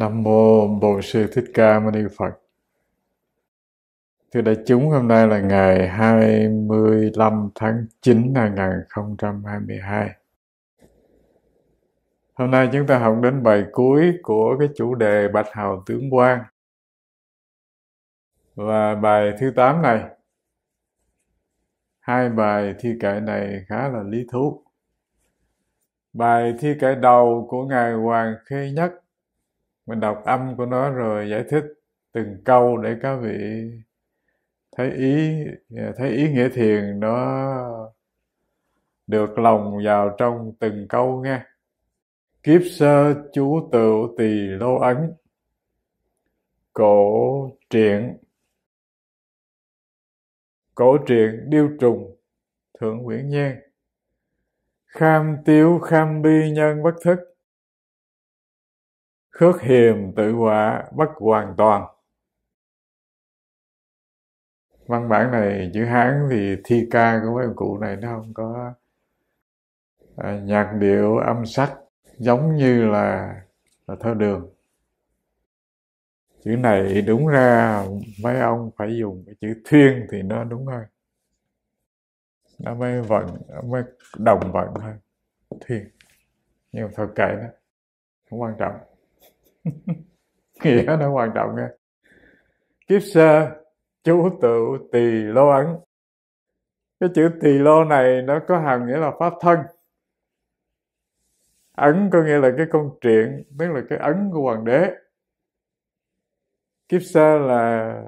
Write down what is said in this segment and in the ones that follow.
Nam Mô Bổn Sư Thích Ca Mâu Ni Phật Thưa đại chúng, hôm nay là ngày 25 tháng 9 năm 2022. Hôm nay chúng ta học đến bài cuối của cái chủ đề Bạch Hào Tướng Quang. Và bài thứ 8 này, hai bài thi kệ này khá là lý thú. Bài thi kệ đầu của Ngài Hoàng Khê Nhất mình đọc âm của nó rồi giải thích từng câu để các vị thấy ý thấy ý nghĩa thiền nó được lòng vào trong từng câu nghe kiếp sơ chú tựu tỳ lô ấn cổ truyện cổ truyện điêu trùng thượng nguyễn nhan kham tiếu kham bi nhân bất thức khước hiềm tự quả bất hoàn toàn văn bản này chữ hán thì thi ca của mấy cụ này nó không có à, nhạc điệu âm sắc giống như là, là thơ đường chữ này đúng ra mấy ông phải dùng cái chữ thiên thì nó đúng hơn nó mới vận mới đồng vận hơn thiên nhưng mà thôi kệ đó không quan trọng nghĩa nó quan trọng nha kiếp sơ chú tự tỳ lô ấn cái chữ tỳ lô này nó có hàm nghĩa là pháp thân ấn có nghĩa là cái công chuyện tức là cái ấn của hoàng đế kiếp sơ là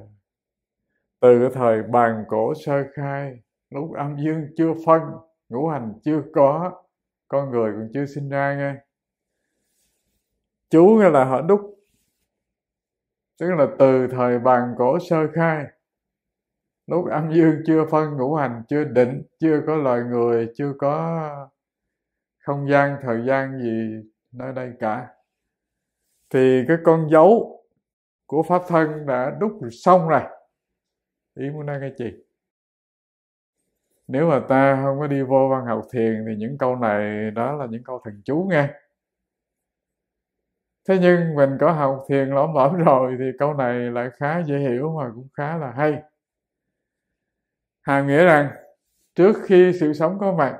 từ cái thời bàn cổ sơ khai lúc âm dương chưa phân ngũ hành chưa có con người còn chưa sinh ra nghe chú nghĩa là họ đúc tức là từ thời bàn cổ sơ khai lúc âm dương chưa phân ngũ hành chưa định chưa có loài người chưa có không gian thời gian gì nơi đây cả thì cái con dấu của pháp thân đã đúc xong rồi ý muốn nói cái gì nếu mà ta không có đi vô văn học thiền thì những câu này đó là những câu thần chú nghe thế nhưng mình có học thiền lõm bẩm rồi thì câu này lại khá dễ hiểu mà cũng khá là hay hàm nghĩa rằng trước khi sự sống có mặt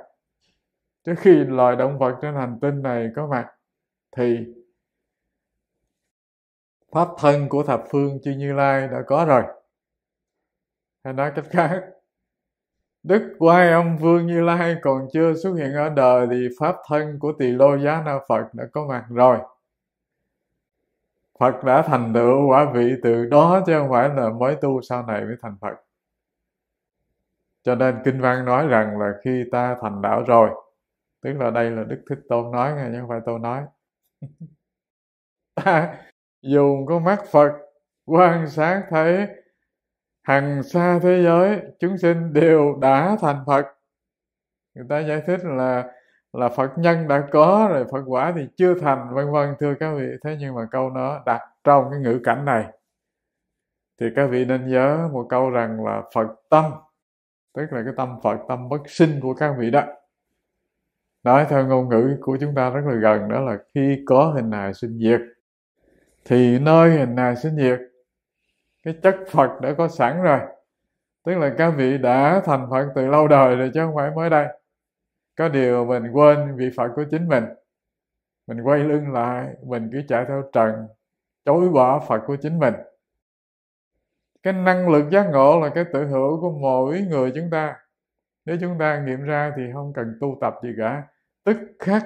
trước khi loài động vật trên hành tinh này có mặt thì pháp thân của thập phương chư như lai đã có rồi hay nói cách khác đức quay ông vương như lai còn chưa xuất hiện ở đời thì pháp thân của tỳ lô giá na phật đã có mặt rồi Phật đã thành tựu quả vị từ đó chứ không phải là mới tu sau này mới thành Phật. Cho nên Kinh Văn nói rằng là khi ta thành đạo rồi, tức là đây là Đức Thích Tôn nói nghe chứ không phải tôi nói. ta dùng có mắt Phật quan sát thấy hằng xa thế giới chúng sinh đều đã thành Phật. Người ta giải thích là là phật nhân đã có rồi phật quả thì chưa thành vân vân thưa các vị thế nhưng mà câu nó đặt trong cái ngữ cảnh này thì các vị nên nhớ một câu rằng là phật tâm tức là cái tâm phật tâm bất sinh của các vị đó nói theo ngôn ngữ của chúng ta rất là gần đó là khi có hình hài sinh diệt thì nơi hình hài sinh diệt cái chất phật đã có sẵn rồi tức là các vị đã thành phật từ lâu đời rồi chứ không phải mới đây có điều mình quên vị phật của chính mình mình quay lưng lại mình cứ chạy theo trần chối bỏ phật của chính mình cái năng lực giác ngộ là cái tự hữu của mỗi người chúng ta nếu chúng ta nghiệm ra thì không cần tu tập gì cả tức khắc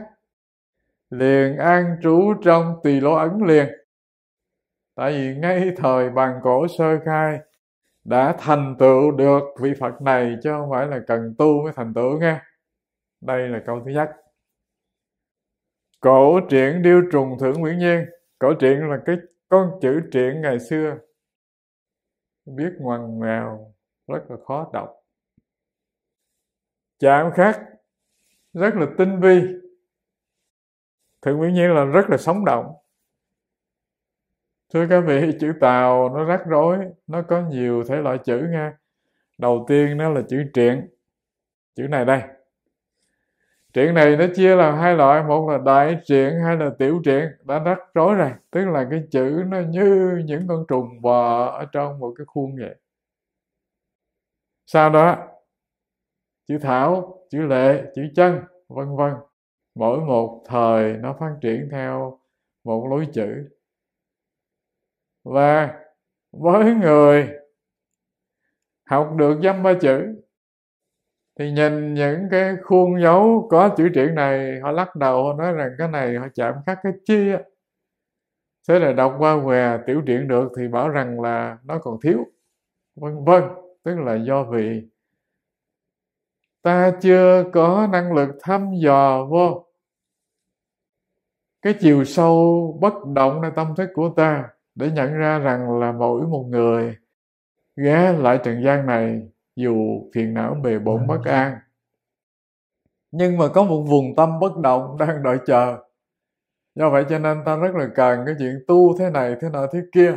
liền an trú trong tỳ lỗ ấn liền tại vì ngay thời bằng cổ sơ khai đã thành tựu được vị phật này chứ không phải là cần tu mới thành tựu nghe đây là câu thứ nhất cổ truyện điêu trùng thưởng nguyễn nhiên cổ truyện là cái con chữ truyện ngày xưa biết ngoằn ngoèo rất là khó đọc chạm khắc rất là tinh vi thượng nguyễn nhiên là rất là sống động thưa các vị chữ tàu nó rắc rối nó có nhiều thể loại chữ nha đầu tiên nó là chữ truyện chữ này đây triển này nó chia làm hai loại một là đại triển hay là tiểu triển đã rất rối ràng tức là cái chữ nó như những con trùng bò ở trong một cái khuôn vậy sau đó chữ thảo chữ lệ chữ chân vân vân mỗi một thời nó phát triển theo một lối chữ và với người học được dăm ba chữ thì nhìn những cái khuôn dấu có chữ truyện này họ lắc đầu họ nói rằng cái này họ chạm khắc cái chi á thế là đọc qua què tiểu truyện được thì bảo rằng là nó còn thiếu vân vân tức là do vì ta chưa có năng lực thăm dò vô cái chiều sâu bất động nơi tâm thức của ta để nhận ra rằng là mỗi một người ghé lại trần gian này dù phiền não bề bộn bất dạ, dạ. an nhưng mà có một vùng tâm bất động đang đợi chờ do vậy cho nên ta rất là cần cái chuyện tu thế này thế nọ thế kia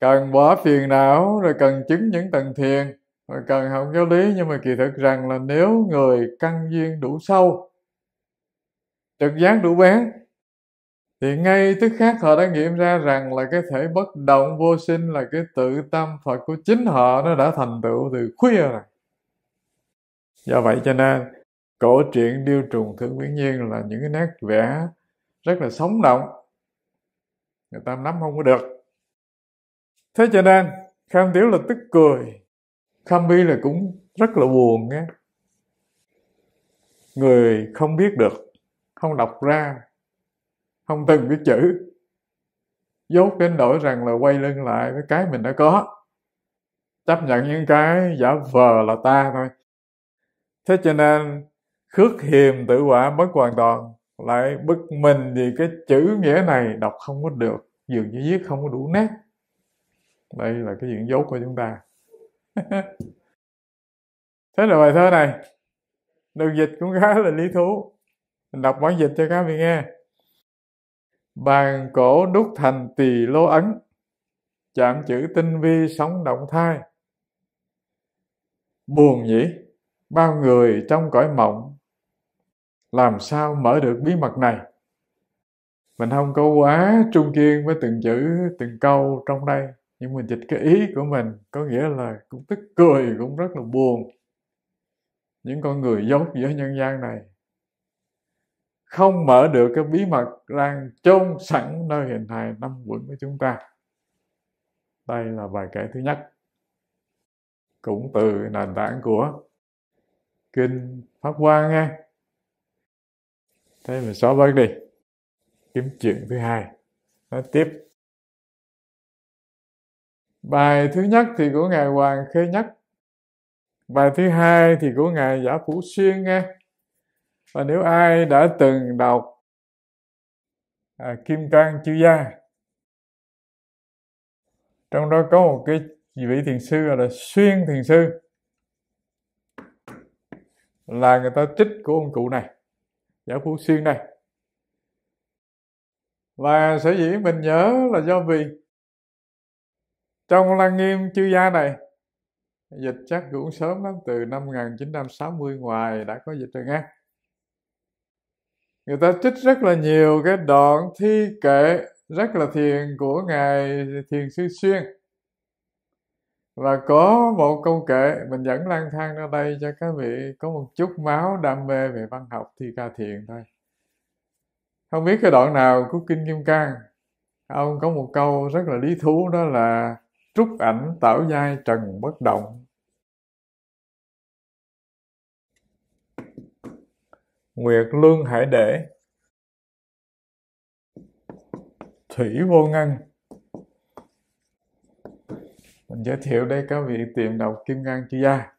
cần bỏ phiền não rồi cần chứng những tầng thiền rồi cần học giáo lý nhưng mà kỳ thực rằng là nếu người căn duyên đủ sâu trực giác đủ bén thì ngay tức khác họ đã nghiệm ra rằng là cái thể bất động vô sinh là cái tự tâm Phật của chính họ nó đã thành tựu từ khuya rồi. Do vậy cho nên cổ truyện điêu trùng thượng quyển nhiên là những cái nét vẽ rất là sống động người ta nắm không có được thế cho nên kham tiếu là tức cười kham bi là cũng rất là buồn nghe người không biết được không đọc ra không từng biết chữ dốt đến nỗi rằng là quay lưng lại với cái mình đã có chấp nhận những cái giả vờ là ta thôi thế cho nên khước hiềm tự quả bất hoàn toàn lại bức mình vì cái chữ nghĩa này đọc không có được dường như viết không có đủ nét đây là cái diện dốt của chúng ta thế là bài thơ này được dịch cũng khá là lý thú mình đọc bản dịch cho các vị nghe bàn cổ đúc thành tỳ lô ấn chạm chữ tinh vi sống động thai buồn nhỉ bao người trong cõi mộng làm sao mở được bí mật này mình không có quá trung kiên với từng chữ từng câu trong đây nhưng mình dịch cái ý của mình có nghĩa là cũng tức cười cũng rất là buồn những con người dốt giữa nhân gian này không mở được cái bí mật đang chôn sẵn nơi hiện tại năm quẩn của chúng ta đây là bài kể thứ nhất cũng từ nền tảng của kinh pháp hoa nghe thế mình xóa bớt đi kiếm chuyện thứ hai nói tiếp bài thứ nhất thì của ngài hoàng khê nhất bài thứ hai thì của ngài giả phủ xuyên nghe và nếu ai đã từng đọc à, kim cang chư gia trong đó có một cái vị thiền sư gọi là xuyên thiền sư là người ta trích của ông cụ này giáo phụ xuyên này và sở dĩ mình nhớ là do vì trong lăng nghiêm chư gia này dịch chắc cũng sớm lắm từ năm 1960 ngoài đã có dịch rồi nghe người ta trích rất là nhiều cái đoạn thi kệ rất là thiền của ngài thiền sư xuyên và có một câu kệ mình dẫn lang thang ra đây cho các vị có một chút máu đam mê về văn học thi ca thiền thôi không biết cái đoạn nào của kinh kim cang ông có một câu rất là lý thú đó là trúc ảnh tạo giai trần bất động nguyệt lương hải để thủy vô ngân mình giới thiệu đây các vị tiệm đọc kim ngang chi gia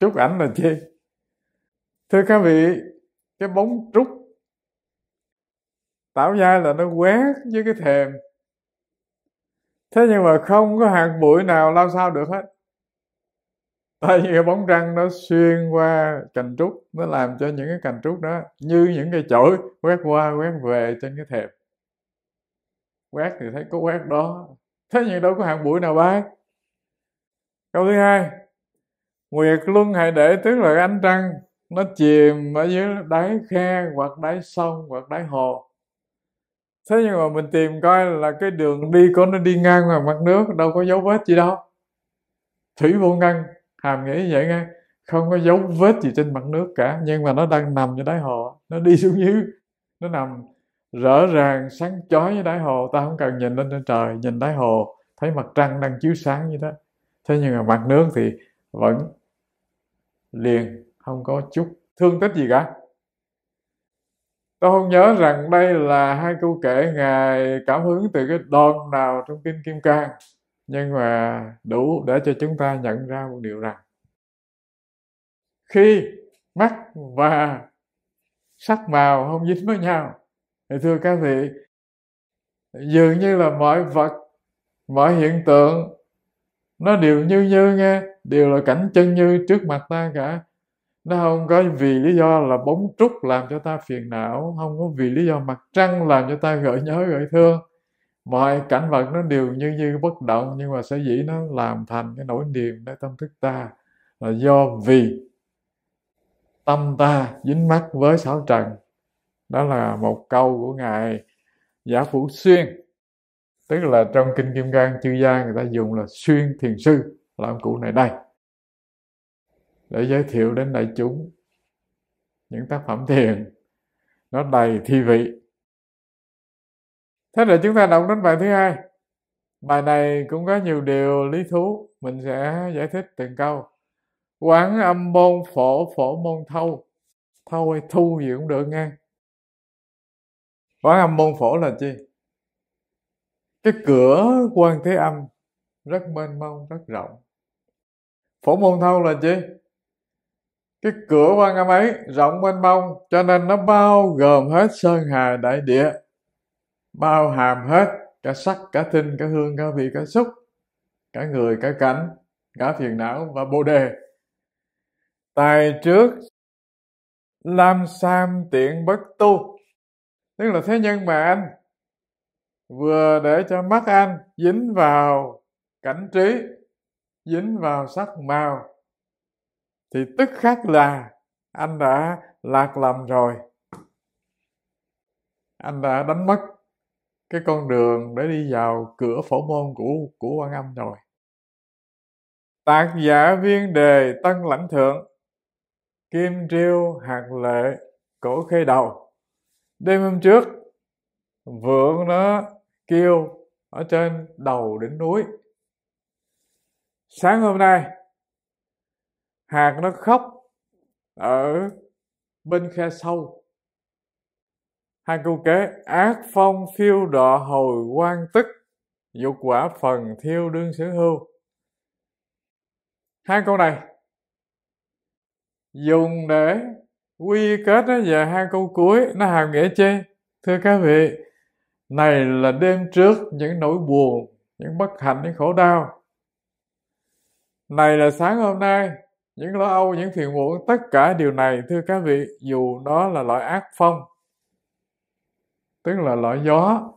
trúc ảnh là chi thưa các vị cái bóng trúc tạo ra là nó quét với cái thềm thế nhưng mà không có hạt bụi nào lao sao được hết tại vì cái bóng răng nó xuyên qua cành trúc nó làm cho những cái cành trúc đó như những cái chổi quét qua quét về trên cái thẹp quét thì thấy có quét đó thế nhưng đâu có hạng bụi nào bác câu thứ hai nguyệt luân hãy để tức là ánh trăng nó chìm ở dưới đáy khe hoặc đáy sông hoặc đáy hồ thế nhưng mà mình tìm coi là cái đường đi của nó đi ngang vào mặt nước đâu có dấu vết gì đâu thủy vô ngăn hàm nghĩ vậy nghe không có dấu vết gì trên mặt nước cả nhưng mà nó đang nằm dưới đáy hồ nó đi xuống dưới nó nằm rõ ràng sáng chói dưới đáy hồ ta không cần nhìn lên trên trời nhìn đáy hồ thấy mặt trăng đang chiếu sáng như thế thế nhưng mà mặt nước thì vẫn liền không có chút thương tích gì cả tôi không nhớ rằng đây là hai câu kể ngài cảm hứng từ cái đoạn nào trong kinh kim cang nhưng mà đủ để cho chúng ta nhận ra một điều rằng khi mắt và sắc màu không dính với nhau thì thưa các vị dường như là mọi vật mọi hiện tượng nó đều như như nghe đều là cảnh chân như trước mặt ta cả nó không có vì lý do là bóng trúc làm cho ta phiền não không có vì lý do mặt trăng làm cho ta gợi nhớ gợi thương mọi cảnh vật nó đều như như bất động nhưng mà sở dĩ nó làm thành cái nỗi niềm nơi tâm thức ta là do vì tâm ta dính mắc với sáu trần đó là một câu của ngài giả phủ xuyên tức là trong kinh kim cang chư gia người ta dùng là xuyên thiền sư là ông cụ này đây để giới thiệu đến đại chúng những tác phẩm thiền nó đầy thi vị thế rồi chúng ta đọc đến bài thứ hai bài này cũng có nhiều điều lý thú mình sẽ giải thích từng câu quán âm môn phổ phổ môn thâu thâu hay thu gì cũng được nghe quán âm môn phổ là chi cái cửa quan thế âm rất mênh mông rất rộng phổ môn thâu là chi cái cửa quan âm ấy rộng mênh mông cho nên nó bao gồm hết sơn hà đại địa bao hàm hết cả sắc cả tinh cả hương cả vị cả xúc cả người cả cảnh cả phiền não và bồ đề tài trước làm sam tiện bất tu tức là thế nhân mà anh vừa để cho mắt anh dính vào cảnh trí dính vào sắc màu thì tức khắc là anh đã lạc lầm rồi anh đã đánh mất cái con đường để đi vào cửa phổ môn của của quan âm rồi tác giả viên đề tân lãnh thượng kim triêu hạt lệ cổ khê đầu đêm hôm trước vượng nó kêu ở trên đầu đỉnh núi sáng hôm nay hạt nó khóc ở bên khe sâu hai câu kế ác phong phiêu đọ hồi quan tức dục quả phần thiêu đương sở hưu hai câu này dùng để quy kết nó về hai câu cuối nó hàm nghĩa chi thưa các vị này là đêm trước những nỗi buồn những bất hạnh những khổ đau này là sáng hôm nay những lo âu những phiền muộn tất cả điều này thưa các vị dù đó là loại ác phong tức là loại gió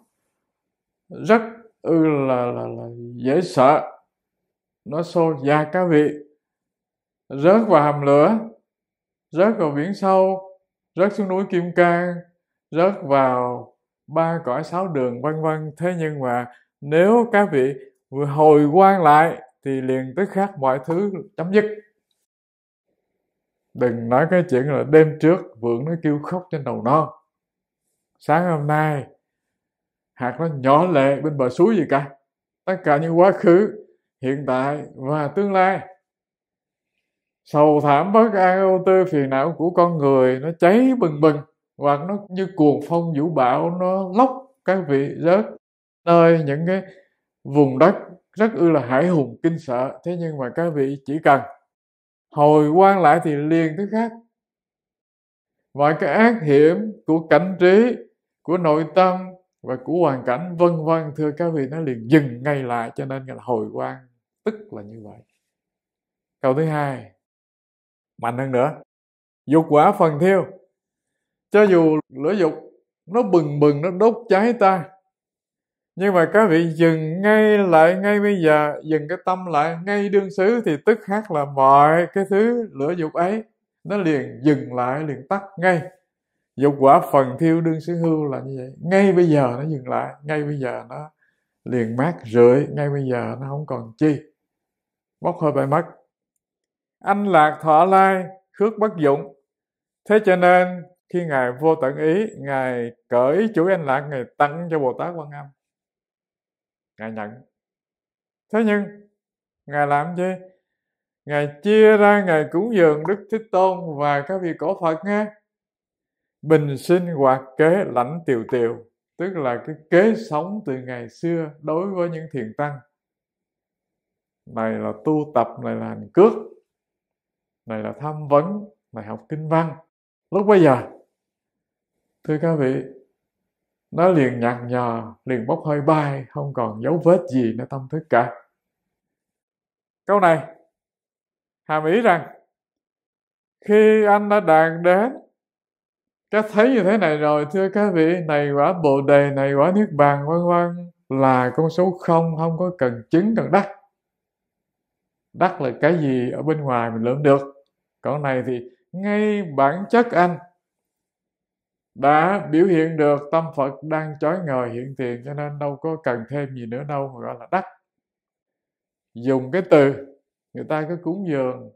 rất ư là, là, là dễ sợ nó xô da cá vị rớt vào hầm lửa rớt vào biển sâu rớt xuống núi kim cang rớt vào ba cõi sáu đường vân vân thế nhưng mà nếu các vị vừa hồi quan lại thì liền tức khắc mọi thứ chấm dứt đừng nói cái chuyện là đêm trước vượng nó kêu khóc trên đầu non sáng hôm nay hạt nó nhỏ lệ bên bờ suối gì cả tất cả những quá khứ hiện tại và tương lai sầu thảm bất an ô tư phiền não của con người nó cháy bừng bừng hoặc nó như cuồng phong vũ bão nó lốc các vị rớt nơi những cái vùng đất rất ư là hải hùng kinh sợ thế nhưng mà các vị chỉ cần hồi quan lại thì liền thứ khác mọi cái ác hiểm của cảnh trí của nội tâm và của hoàn cảnh vân vân thưa các vị nó liền dừng ngay lại cho nên là hồi quan tức là như vậy câu thứ hai mạnh hơn nữa dục quả phần thiêu cho dù lửa dục nó bừng bừng nó đốt cháy ta nhưng mà các vị dừng ngay lại ngay bây giờ dừng cái tâm lại ngay đương xứ thì tức khắc là mọi cái thứ lửa dục ấy nó liền dừng lại liền tắt ngay dục quả phần thiêu đương xứ hưu là như vậy ngay bây giờ nó dừng lại ngay bây giờ nó liền mát rượi ngay bây giờ nó không còn chi bốc hơi bay mất anh lạc thọ lai khước bất dụng thế cho nên khi ngài vô tận ý ngài cởi chuỗi anh lạc ngài tặng cho bồ tát quan âm ngài nhận thế nhưng ngài làm gì ngài chia ra ngài cúng dường đức thích tôn và các vị cổ phật nghe bình sinh hoạt kế lãnh tiều tiều tức là cái kế sống từ ngày xưa đối với những thiền tăng này là tu tập này là hành cước này là tham vấn này học kinh văn lúc bây giờ thưa các vị nó liền nhạt nhò liền bốc hơi bay không còn dấu vết gì nó tâm thức cả câu này hàm ý rằng khi anh đã đạt đến các thấy như thế này rồi thưa các vị này quả bồ đề này quả niết bàn vân vân là con số không không có cần chứng cần đắc đắc là cái gì ở bên ngoài mình lượm được còn này thì ngay bản chất anh đã biểu hiện được tâm Phật đang chói ngời hiện tiền cho nên đâu có cần thêm gì nữa đâu mà gọi là đắc dùng cái từ người ta cứ cúng dường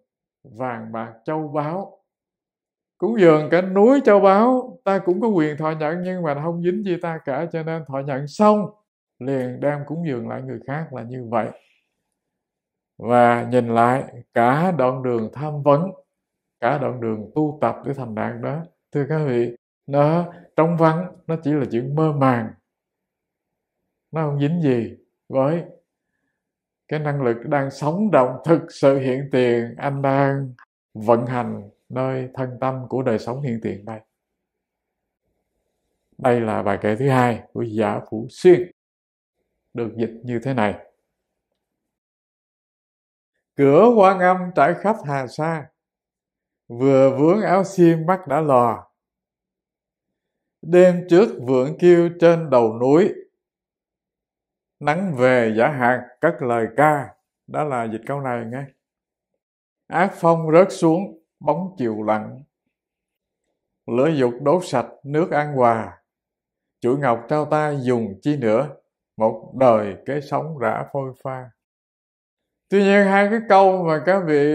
vàng bạc châu báu cúng dường cả núi châu báu ta cũng có quyền thọ nhận nhưng mà không dính gì ta cả cho nên thọ nhận xong liền đem cúng dường lại người khác là như vậy và nhìn lại cả đoạn đường tham vấn cả đoạn đường tu tập để thành đạt đó thưa các vị nó trống vắng nó chỉ là chuyện mơ màng nó không dính gì với cái năng lực đang sống động thực sự hiện tiền anh đang vận hành nơi thân tâm của đời sống hiện tiền đây đây là bài kệ thứ hai của giả phủ xuyên được dịch như thế này cửa quan âm trải khắp hà sa vừa vướng áo xiêm mắt đã lò đêm trước vượng kêu trên đầu núi nắng về giả hạt cất lời ca đó là dịch câu này nghe ác phong rớt xuống bóng chiều lặng lửa dục đốt sạch nước an hòa chuỗi ngọc trao ta dùng chi nữa một đời cái sống rã phôi pha tuy nhiên hai cái câu mà các vị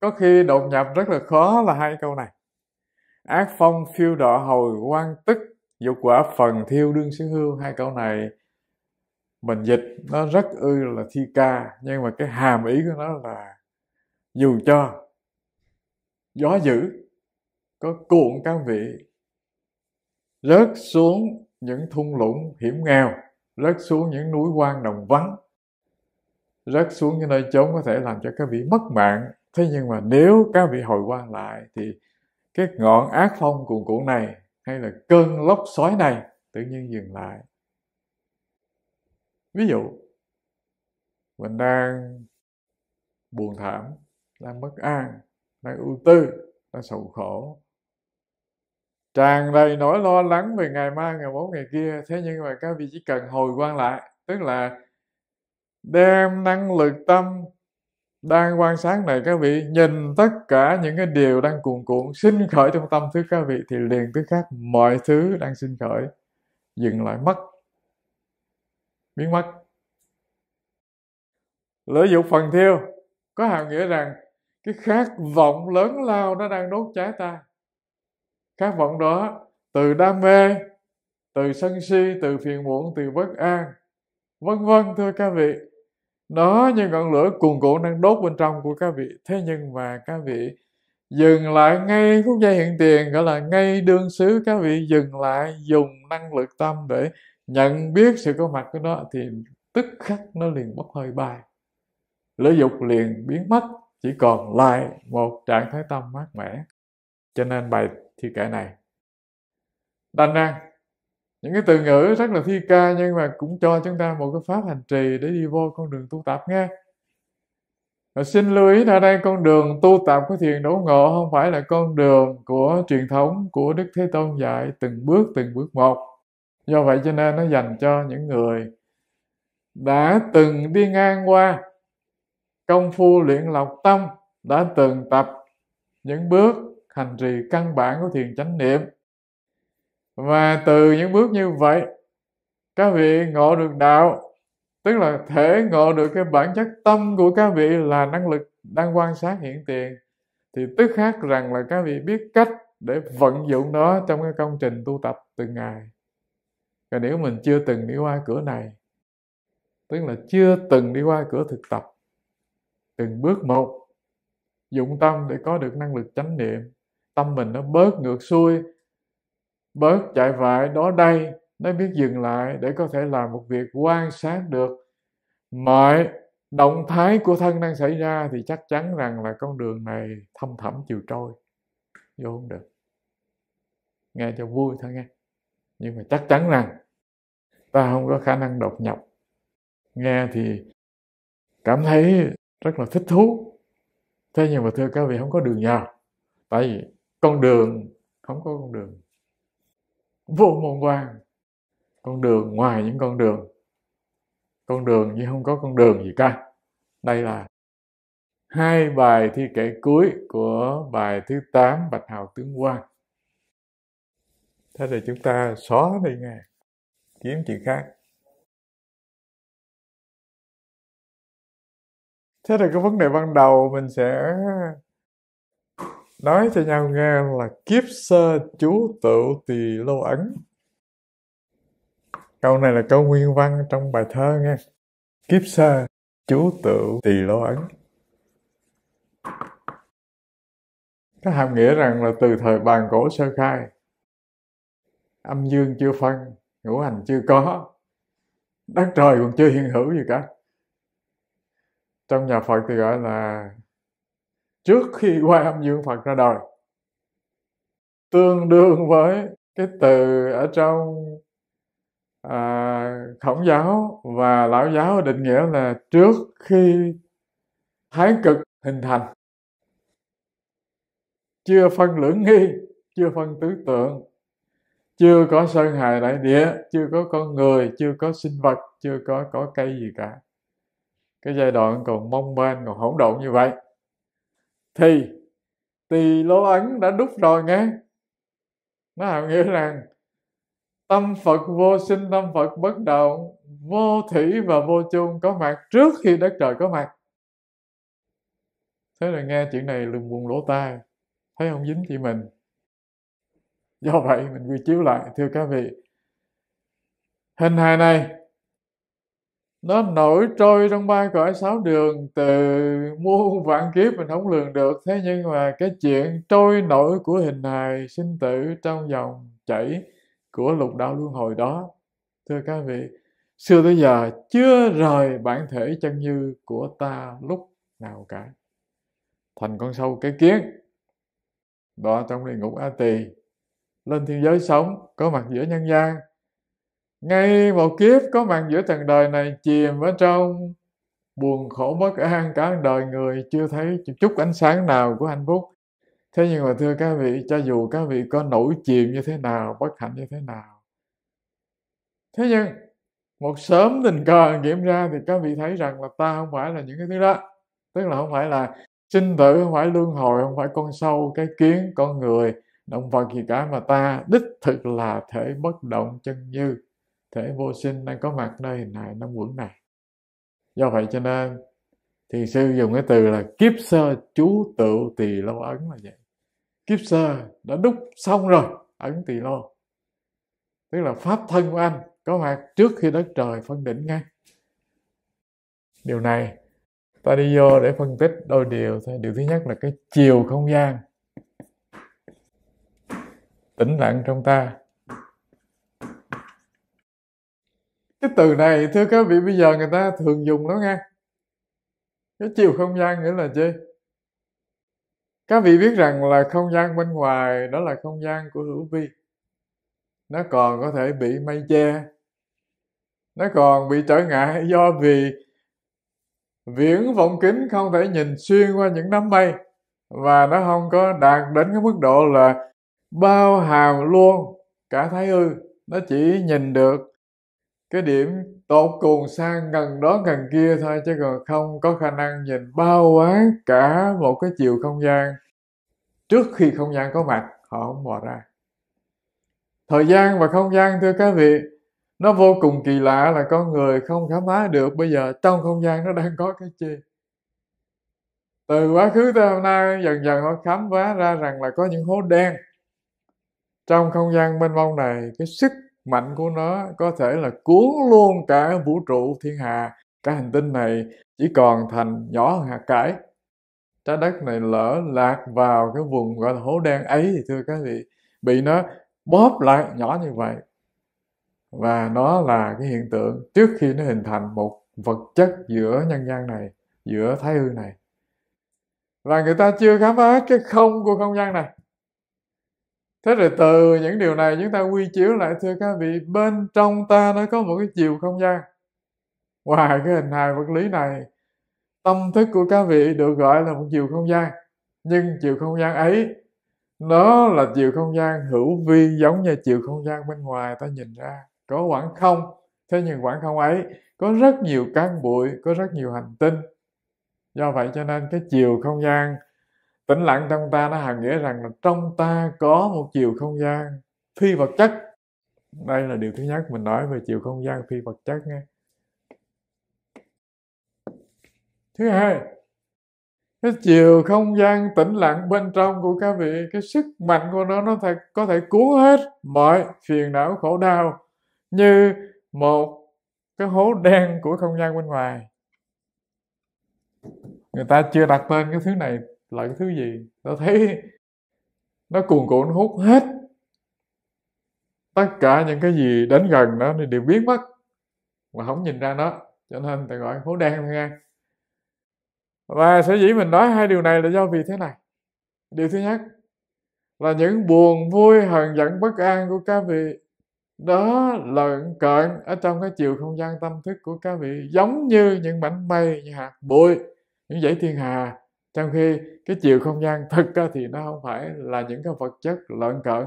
có khi đột nhập rất là khó là hai câu này ác phong phiêu đọ hồi quan tức dục quả phần thiêu đương xứ hưu hai câu này mình dịch nó rất ư là thi ca nhưng mà cái hàm ý của nó là dù cho gió dữ có cuộn các vị rớt xuống những thung lũng hiểm nghèo rớt xuống những núi quan đồng vắng rớt xuống những nơi chốn có thể làm cho các vị mất mạng thế nhưng mà nếu các vị hồi quan lại thì cái ngọn ác phong cuồn cuộn này hay là cơn lốc xoáy này tự nhiên dừng lại ví dụ mình đang buồn thảm đang bất an đang ưu tư đang sầu khổ tràn đầy nỗi lo lắng về ngày mai ngày mốt ngày kia thế nhưng mà các vị chỉ cần hồi quan lại tức là đem năng lực tâm đang quan sát này các vị nhìn tất cả những cái điều đang cuồn cuộn sinh khởi trong tâm thứ các vị thì liền thứ khác mọi thứ đang sinh khởi dừng lại mất biến mất lửa dục phần thiêu có hàm nghĩa rằng cái khát vọng lớn lao nó đang đốt cháy ta khát vọng đó từ đam mê từ sân si từ phiền muộn từ bất an vân vân thưa các vị nó như ngọn lửa cuồn cuộn đang đốt bên trong của các vị thế nhưng mà các vị dừng lại ngay phút giây hiện tiền gọi là ngay đương xứ các vị dừng lại dùng năng lực tâm để nhận biết sự có mặt của nó thì tức khắc nó liền bốc hơi bay lợi dục liền biến mất chỉ còn lại một trạng thái tâm mát mẻ cho nên bài thi kệ này đành ra những cái từ ngữ rất là thi ca nhưng mà cũng cho chúng ta một cái pháp hành trì để đi vô con đường tu tập nghe và xin lưu ý ở đây con đường tu tập của thiền đổ ngộ không phải là con đường của truyền thống của đức thế tôn dạy từng bước từng bước một do vậy cho nên nó dành cho những người đã từng đi ngang qua công phu luyện lọc tâm đã từng tập những bước hành trì căn bản của thiền chánh niệm và từ những bước như vậy các vị ngộ được đạo tức là thể ngộ được cái bản chất tâm của các vị là năng lực đang quan sát hiện tiền thì tức khác rằng là các vị biết cách để vận dụng nó trong cái công trình tu tập từng ngày và nếu mình chưa từng đi qua cửa này tức là chưa từng đi qua cửa thực tập từng bước một dụng tâm để có được năng lực chánh niệm tâm mình nó bớt ngược xuôi bớt chạy vại đó đây nó biết dừng lại để có thể làm một việc quan sát được mọi động thái của thân đang xảy ra thì chắc chắn rằng là con đường này thâm thẳm chiều trôi vô không được nghe cho vui thôi nghe nhưng mà chắc chắn rằng ta không có khả năng đột nhập nghe thì cảm thấy rất là thích thú thế nhưng mà thưa các vị không có đường nhà tại vì con đường không có con đường vô môn quan con đường ngoài những con đường con đường nhưng không có con đường gì cả đây là hai bài thi kể cuối của bài thứ 8 Bạch Hào Tướng Quan. Thế thì chúng ta xóa đi nghe, kiếm chuyện khác. thế thì cái vấn đề ban đầu mình sẽ nói cho nhau nghe là kiếp sơ chú tự tỳ lô ấn câu này là câu nguyên văn trong bài thơ nghe kiếp sơ chú tự tỳ lô ấn có hàm nghĩa rằng là từ thời bàn cổ sơ khai âm dương chưa phân ngũ hành chưa có đất trời còn chưa hiện hữu gì cả trong nhà phật thì gọi là trước khi Quan âm dương phật ra đời tương đương với cái từ ở trong à, khổng giáo và lão giáo định nghĩa là trước khi thái cực hình thành chưa phân lưỡng nghi chưa phân tứ tượng chưa có sơn hài đại địa chưa có con người chưa có sinh vật chưa có có cây gì cả cái giai đoạn còn mong manh còn hỗn độn như vậy thì tỳ lô ấn đã đúc rồi nghe nó hàm nghĩa rằng tâm phật vô sinh tâm phật bất động vô thủy và vô chung có mặt trước khi đất trời có mặt thế là nghe chuyện này lùng buồn lỗ tai thấy không dính chị mình do vậy mình quy chiếu lại thưa các vị hình hài này nó nổi trôi trong ba cõi sáu đường từ muôn vạn kiếp mình không lường được thế nhưng mà cái chuyện trôi nổi của hình hài sinh tử trong dòng chảy của lục đạo luân hồi đó thưa các vị xưa tới giờ chưa rời bản thể chân như của ta lúc nào cả thành con sâu cái kiến đọa trong địa ngục a tỳ lên thiên giới sống có mặt giữa nhân gian ngay một kiếp có mặt giữa trần đời này chìm ở trong buồn khổ bất an cả đời người chưa thấy chút ánh sáng nào của hạnh phúc thế nhưng mà thưa các vị cho dù các vị có nổi chìm như thế nào bất hạnh như thế nào thế nhưng một sớm tình cờ kiểm ra thì các vị thấy rằng là ta không phải là những cái thứ đó tức là không phải là sinh tử không phải luân hồi không phải con sâu cái kiến con người động vật gì cả mà ta đích thực là thể bất động chân như thể vô sinh đang có mặt nơi hình hài năm quẩn này do vậy cho nên thiền sư dùng cái từ là kiếp sơ chú tự tỳ lâu ấn là vậy kiếp sơ đã đúc xong rồi ấn tỳ lô tức là pháp thân của anh có mặt trước khi đất trời phân định ngay điều này ta đi vô để phân tích đôi điều thôi điều thứ nhất là cái chiều không gian tĩnh lặng trong ta cái từ này thưa các vị bây giờ người ta thường dùng nó nghe cái chiều không gian nghĩa là gì các vị biết rằng là không gian bên ngoài đó là không gian của hữu vi nó còn có thể bị mây che nó còn bị trở ngại do vì viễn vọng kính không thể nhìn xuyên qua những đám mây và nó không có đạt đến cái mức độ là bao hàm luôn cả thái ư nó chỉ nhìn được cái điểm tột cùng sang gần đó gần kia thôi chứ còn không có khả năng nhìn bao quát cả một cái chiều không gian trước khi không gian có mặt họ không mò ra thời gian và không gian thưa các vị nó vô cùng kỳ lạ là con người không khám phá được bây giờ trong không gian nó đang có cái chi từ quá khứ tới hôm nay dần dần họ khám phá ra rằng là có những hố đen trong không gian mênh mông này cái sức mạnh của nó có thể là cuốn luôn cả vũ trụ thiên hà cái hành tinh này chỉ còn thành nhỏ hơn hạt cải trái đất này lỡ lạc vào cái vùng gọi là hố đen ấy thì thưa các vị bị nó bóp lại nhỏ như vậy và nó là cái hiện tượng trước khi nó hình thành một vật chất giữa nhân gian này giữa thái hư này và người ta chưa khám phá cái không của không gian này thế rồi từ những điều này chúng ta quy chiếu lại thưa các vị bên trong ta nó có một cái chiều không gian ngoài cái hình hài vật lý này tâm thức của các vị được gọi là một chiều không gian nhưng chiều không gian ấy nó là chiều không gian hữu vi giống như chiều không gian bên ngoài ta nhìn ra có khoảng không thế nhưng khoảng không ấy có rất nhiều cát bụi có rất nhiều hành tinh do vậy cho nên cái chiều không gian tĩnh lặng trong ta nó hàm nghĩa rằng là trong ta có một chiều không gian phi vật chất đây là điều thứ nhất mình nói về chiều không gian phi vật chất nghe thứ hai cái chiều không gian tĩnh lặng bên trong của các vị cái sức mạnh của nó nó thể, có thể cuốn hết mọi phiền não khổ đau như một cái hố đen của không gian bên ngoài người ta chưa đặt tên cái thứ này là cái thứ gì nó thấy nó cuồn cuộn nó hút hết tất cả những cái gì đến gần nó thì đều biến mất mà không nhìn ra nó cho nên ta gọi hố đen nghe và sở dĩ mình nói hai điều này là do vì thế này điều thứ nhất là những buồn vui hờn giận bất an của các vị đó lợn cợn ở trong cái chiều không gian tâm thức của các vị giống như những mảnh mây những hạt bụi những dãy thiên hà trong khi cái chiều không gian thực ra thì nó không phải là những cái vật chất lợn cợn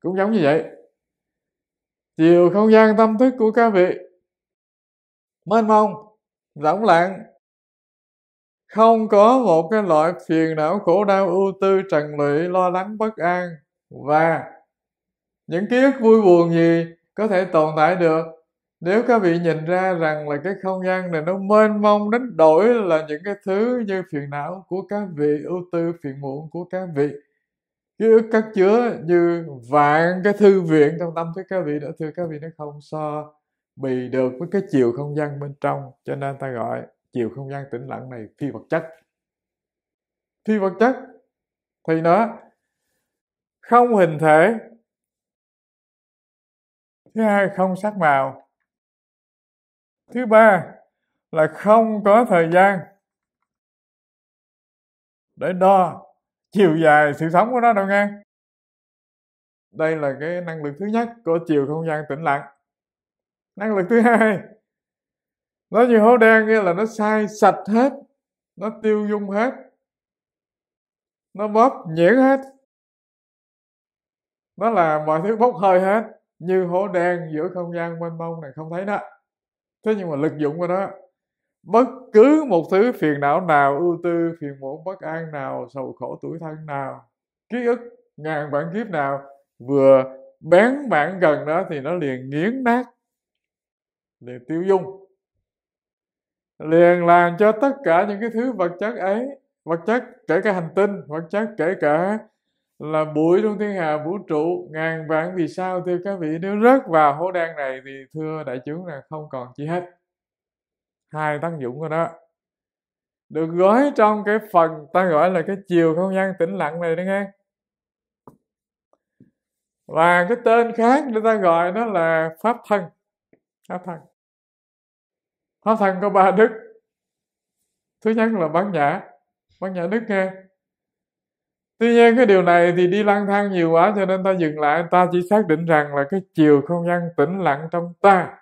cũng giống như vậy chiều không gian tâm thức của các vị mênh mông rỗng lặng không có một cái loại phiền não khổ đau ưu tư trần lụy lo lắng bất an và những ký ức vui buồn gì có thể tồn tại được nếu các vị nhìn ra rằng là cái không gian này nó mênh mông đến đổi là những cái thứ như phiền não của các vị ưu tư phiền muộn của các vị ký ức cắt chứa như vạn cái thư viện trong tâm thức các vị đã thưa các vị nó không so bì được với cái chiều không gian bên trong cho nên ta gọi chiều không gian tĩnh lặng này phi vật chất phi vật chất thì nó không hình thể thứ hai không sắc màu thứ ba là không có thời gian để đo chiều dài sự sống của nó đâu nghe đây là cái năng lực thứ nhất của chiều không gian tĩnh lặng năng lực thứ hai nói như hố đen nghĩa là nó sai sạch hết nó tiêu dung hết nó bóp nhiễm hết nó là mọi thứ bốc hơi hết như hố đen giữa không gian mênh mông này không thấy đó thế nhưng mà lực dụng của nó bất cứ một thứ phiền não nào ưu tư phiền muộn bất an nào sầu khổ tuổi thân nào ký ức ngàn vạn kiếp nào vừa bén mảng gần đó thì nó liền nghiến nát liền tiêu dung liền làm cho tất cả những cái thứ vật chất ấy vật chất kể cả hành tinh vật chất kể cả là bụi trong thiên hà vũ trụ ngàn vạn vì sao thưa các vị nếu rớt vào hố đen này thì thưa đại chúng là không còn chi hết hai tác dụng của đó được gói trong cái phần ta gọi là cái chiều không gian tĩnh lặng này đó nghe và cái tên khác người ta gọi nó là pháp thân pháp thân pháp thân có ba đức thứ nhất là bát nhã bát nhã đức nghe tuy nhiên cái điều này thì đi lang thang nhiều quá cho nên ta dừng lại ta chỉ xác định rằng là cái chiều không gian tĩnh lặng trong ta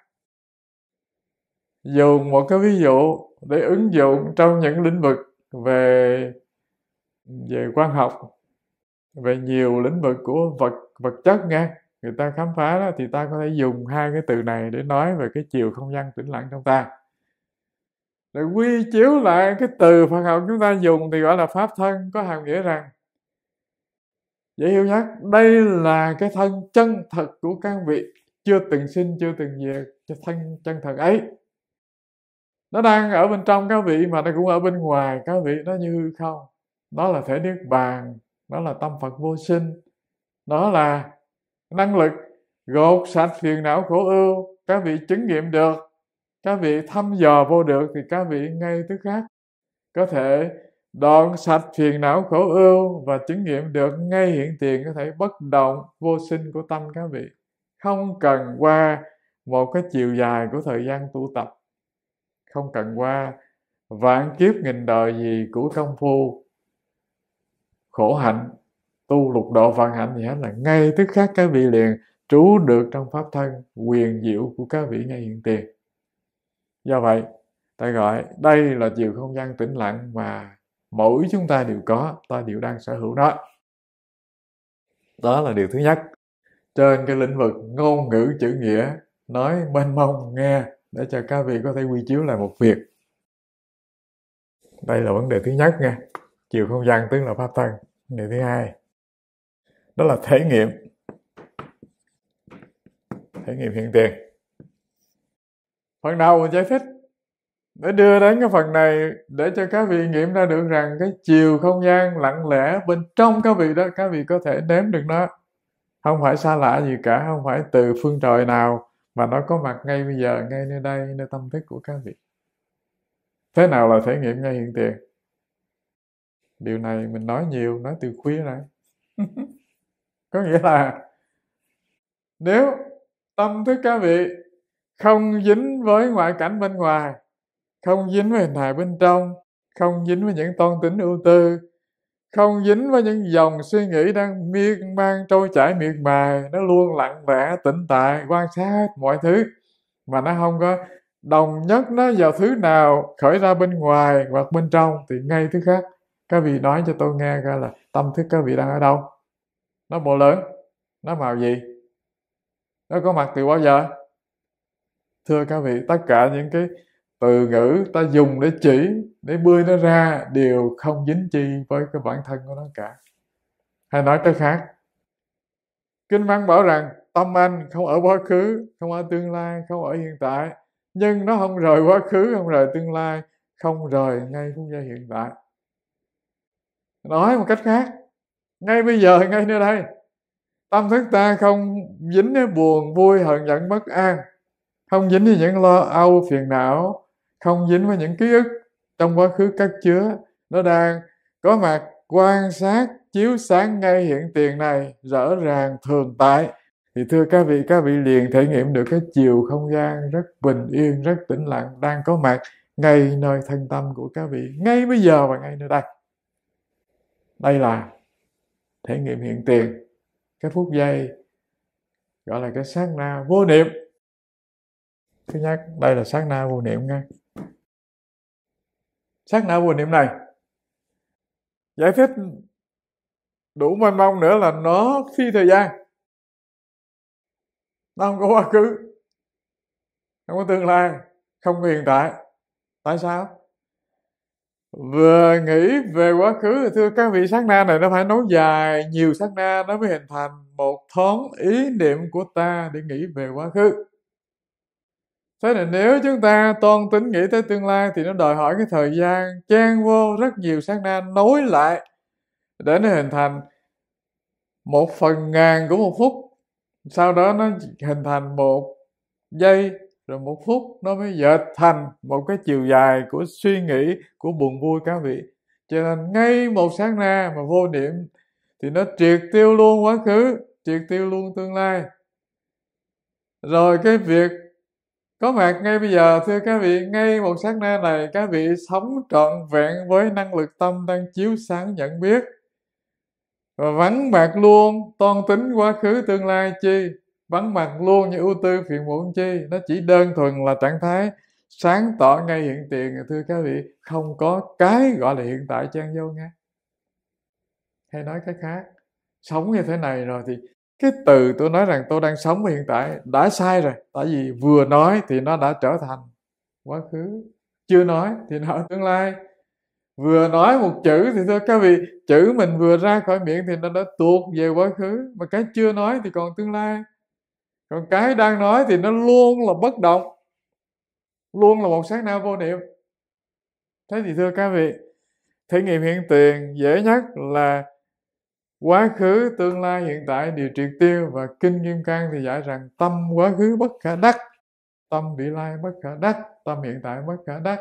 dùng một cái ví dụ để ứng dụng trong những lĩnh vực về về quan học về nhiều lĩnh vực của vật vật chất nghe người ta khám phá đó thì ta có thể dùng hai cái từ này để nói về cái chiều không gian tĩnh lặng trong ta để quy chiếu lại cái từ Phật học chúng ta dùng thì gọi là pháp thân có hàm nghĩa rằng dễ hiểu nhất đây là cái thân chân thật của các vị chưa từng sinh chưa từng diệt cái thân chân thật ấy nó đang ở bên trong các vị mà nó cũng ở bên ngoài các vị nó như hư không nó là thể niết bàn nó là tâm phật vô sinh nó là năng lực gột sạch phiền não khổ ưu các vị chứng nghiệm được các vị thăm dò vô được thì các vị ngay tức khác có thể đoạn sạch phiền não khổ ưu và chứng nghiệm được ngay hiện tiền có thể bất động vô sinh của tâm các vị không cần qua một cái chiều dài của thời gian tu tập không cần qua vạn kiếp nghìn đời gì của công phu khổ hạnh tu lục độ vạn hạnh gì hết là ngay tức khắc các vị liền trú được trong pháp thân quyền diệu của các vị ngay hiện tiền do vậy ta gọi đây là chiều không gian tĩnh lặng mà mỗi chúng ta đều có ta đều đang sở hữu nó đó là điều thứ nhất trên cái lĩnh vực ngôn ngữ chữ nghĩa nói mênh mông nghe để cho các vị có thể quy chiếu lại một việc đây là vấn đề thứ nhất nha chiều không gian tức là pháp thân điều thứ hai đó là thể nghiệm thể nghiệm hiện tiền phần đầu mình giải thích để đưa đến cái phần này để cho các vị nghiệm ra được rằng cái chiều không gian lặng lẽ bên trong các vị đó các vị có thể nếm được nó không phải xa lạ gì cả không phải từ phương trời nào mà nó có mặt ngay bây giờ ngay nơi đây nơi tâm thức của các vị thế nào là thể nghiệm ngay hiện tiền điều này mình nói nhiều nói từ khuya rồi có nghĩa là nếu tâm thức các vị không dính với ngoại cảnh bên ngoài không dính với hình hài bên trong không dính với những toan tính ưu tư không dính với những dòng suy nghĩ đang miên man trôi chảy miệt mài nó luôn lặng lẽ tĩnh tại quan sát mọi thứ mà nó không có đồng nhất nó vào thứ nào khởi ra bên ngoài hoặc bên trong thì ngay thứ khác các vị nói cho tôi nghe coi là tâm thức các vị đang ở đâu nó bộ lớn nó màu gì nó có mặt từ bao giờ thưa các vị tất cả những cái từ ngữ ta dùng để chỉ để bươi nó ra đều không dính chi với cái bản thân của nó cả hay nói cái khác kinh văn bảo rằng tâm anh không ở quá khứ không ở tương lai không ở hiện tại nhưng nó không rời quá khứ không rời tương lai không rời ngay phút giây hiện tại nói một cách khác ngay bây giờ ngay nơi đây tâm thức ta không dính với buồn vui hận giận bất an không dính với những lo âu phiền não không dính với những ký ức trong quá khứ cất chứa nó đang có mặt quan sát chiếu sáng ngay hiện tiền này rõ ràng thường tại thì thưa các vị các vị liền thể nghiệm được cái chiều không gian rất bình yên rất tĩnh lặng đang có mặt ngay nơi thân tâm của các vị ngay bây giờ và ngay nơi đây đây là thể nghiệm hiện tiền cái phút giây gọi là cái sát na vô niệm thứ nhất đây là sát na vô niệm ngay sát na vừa niệm này giải thích đủ mênh mông nữa là nó phi thời gian nó không có quá khứ không có tương lai không có hiện tại tại sao vừa nghĩ về quá khứ thì thưa các vị sát na này nó phải nối dài nhiều sát na nó mới hình thành một thoáng ý niệm của ta để nghĩ về quá khứ thế thì nếu chúng ta toan tính nghĩ tới tương lai thì nó đòi hỏi cái thời gian chen vô rất nhiều sát na nối lại để nó hình thành một phần ngàn của một phút sau đó nó hình thành một giây rồi một phút nó mới dệt thành một cái chiều dài của suy nghĩ của buồn vui các vị cho nên ngay một sáng na mà vô niệm thì nó triệt tiêu luôn quá khứ triệt tiêu luôn tương lai rồi cái việc có mặt ngay bây giờ thưa các vị, ngay một sát na này các vị sống trọn vẹn với năng lực tâm đang chiếu sáng nhận biết. Và vắng mặt luôn toan tính quá khứ tương lai chi, vắng mặt luôn những ưu tư phiền muộn chi, nó chỉ đơn thuần là trạng thái sáng tỏ ngay hiện tiền thưa các vị, không có cái gọi là hiện tại trang vô nghe. Hay nói cái khác, sống như thế này rồi thì cái từ tôi nói rằng tôi đang sống hiện tại đã sai rồi tại vì vừa nói thì nó đã trở thành quá khứ chưa nói thì nó tương lai vừa nói một chữ thì thôi các vị chữ mình vừa ra khỏi miệng thì nó đã tuột về quá khứ mà cái chưa nói thì còn tương lai còn cái đang nói thì nó luôn là bất động luôn là một sát na vô niệm thế thì thưa các vị thể nghiệm hiện tiền dễ nhất là quá khứ tương lai hiện tại đều triệt tiêu và kinh nghiêm can thì giải rằng tâm quá khứ bất khả đắc tâm vị lai bất khả đắc tâm hiện tại bất khả đắc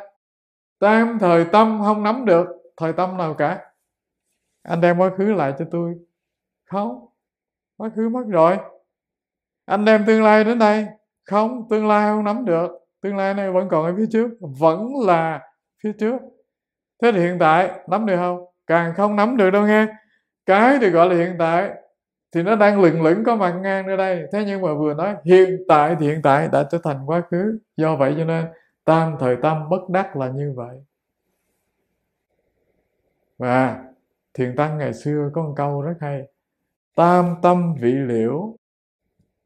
tam thời tâm không nắm được thời tâm nào cả anh đem quá khứ lại cho tôi không quá khứ mất rồi anh đem tương lai đến đây không tương lai không nắm được tương lai này vẫn còn ở phía trước vẫn là phía trước thế thì hiện tại nắm được không càng không nắm được đâu nghe cái thì gọi là hiện tại thì nó đang lửng lửng có mặt ngang ở đây thế nhưng mà vừa nói hiện tại thì hiện tại đã trở thành quá khứ do vậy cho nên tam thời tâm bất đắc là như vậy và thiền tăng ngày xưa có một câu rất hay tam tâm vị liễu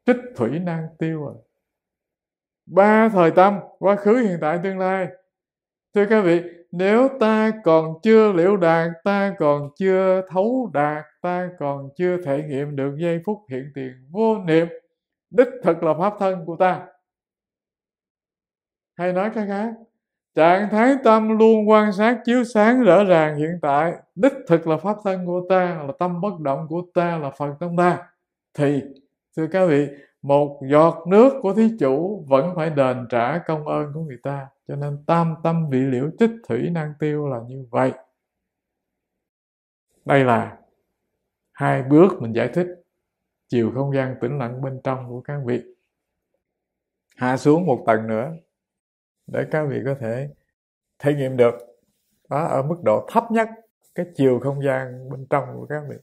trích thủy năng tiêu rồi à. ba thời tâm quá khứ hiện tại tương lai thưa các vị nếu ta còn chưa liệu đạt ta còn chưa thấu đạt ta còn chưa thể nghiệm được giây phút hiện tiền vô niệm đích thực là pháp thân của ta hay nói cái khác trạng thái tâm luôn quan sát chiếu sáng rõ ràng hiện tại đích thực là pháp thân của ta là tâm bất động của ta là phật trong ta thì thưa các vị một giọt nước của thí chủ vẫn phải đền trả công ơn của người ta cho nên tam tâm vị liễu chích thủy năng tiêu là như vậy đây là hai bước mình giải thích chiều không gian tĩnh lặng bên trong của các vị hạ xuống một tầng nữa để các vị có thể thể nghiệm được đó ở mức độ thấp nhất cái chiều không gian bên trong của các vị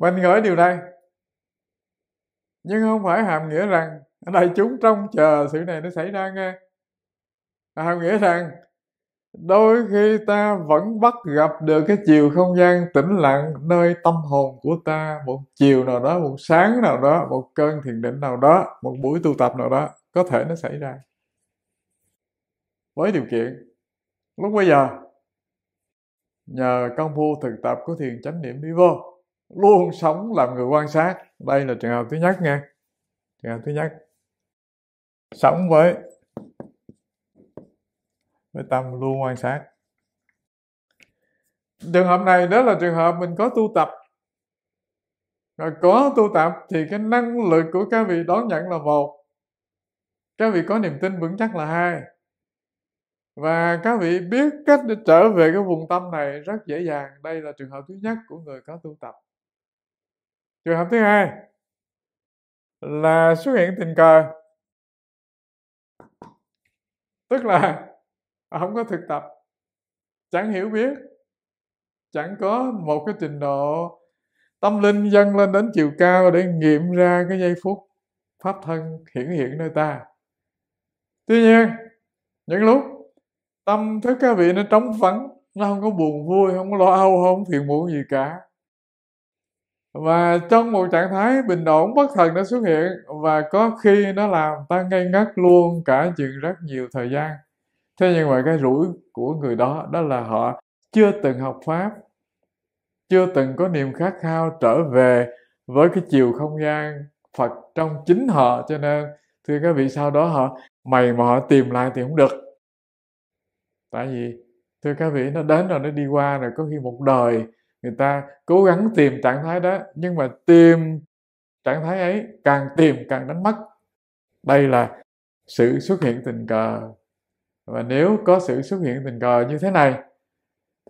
mình gửi điều này nhưng không phải hàm nghĩa rằng đại chúng trông chờ sự này nó xảy ra nghe hàm nghĩa rằng đôi khi ta vẫn bắt gặp được cái chiều không gian tĩnh lặng nơi tâm hồn của ta một chiều nào đó một sáng nào đó một cơn thiền định nào đó một buổi tu tập nào đó có thể nó xảy ra với điều kiện lúc bây giờ nhờ công phu thực tập của thiền chánh niệm đi vô luôn sống làm người quan sát đây là trường hợp thứ nhất nha trường hợp thứ nhất sống với với tâm luôn quan sát trường hợp này đó là trường hợp mình có tu tập rồi có tu tập thì cái năng lực của các vị đón nhận là một các vị có niềm tin vững chắc là hai và các vị biết cách để trở về cái vùng tâm này rất dễ dàng đây là trường hợp thứ nhất của người có tu tập trường hợp thứ hai là xuất hiện tình cờ tức là không có thực tập chẳng hiểu biết chẳng có một cái trình độ tâm linh dâng lên đến chiều cao để nghiệm ra cái giây phút pháp thân hiển hiện nơi ta tuy nhiên những lúc tâm thức các vị nó trống vắng nó không có buồn vui không có lo âu không phiền muộn gì cả và trong một trạng thái bình ổn bất thần nó xuất hiện và có khi nó làm ta ngây ngất luôn cả chừng rất nhiều thời gian thế nhưng mà cái rủi của người đó đó là họ chưa từng học pháp chưa từng có niềm khát khao trở về với cái chiều không gian phật trong chính họ cho nên thưa các vị sau đó họ mày mà họ tìm lại thì không được tại vì thưa các vị nó đến rồi nó đi qua rồi có khi một đời người ta cố gắng tìm trạng thái đó nhưng mà tìm trạng thái ấy càng tìm càng đánh mất đây là sự xuất hiện tình cờ và nếu có sự xuất hiện tình cờ như thế này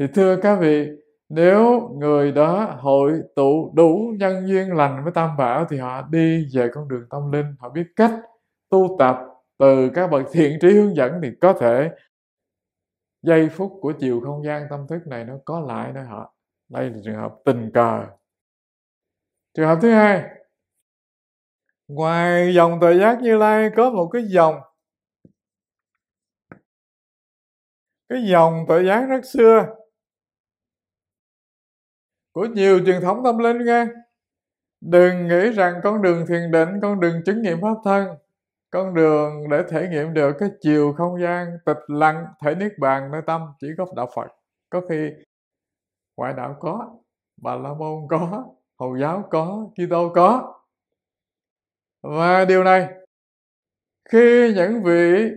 thì thưa các vị nếu người đó hội tụ đủ nhân duyên lành với tam bảo thì họ đi về con đường tâm linh họ biết cách tu tập từ các bậc thiện trí hướng dẫn thì có thể giây phút của chiều không gian tâm thức này nó có lại nơi họ đây là trường hợp tình cờ trường hợp thứ hai ngoài dòng thời giác như lai có một cái dòng cái dòng tội giác rất xưa của nhiều truyền thống tâm linh nghe đừng nghĩ rằng con đường thiền định con đường chứng nghiệm pháp thân con đường để thể nghiệm được cái chiều không gian tịch lặng thể niết bàn nơi tâm chỉ có đạo phật có khi ngoại đạo có bà la môn có hầu giáo có kitô có và điều này khi những vị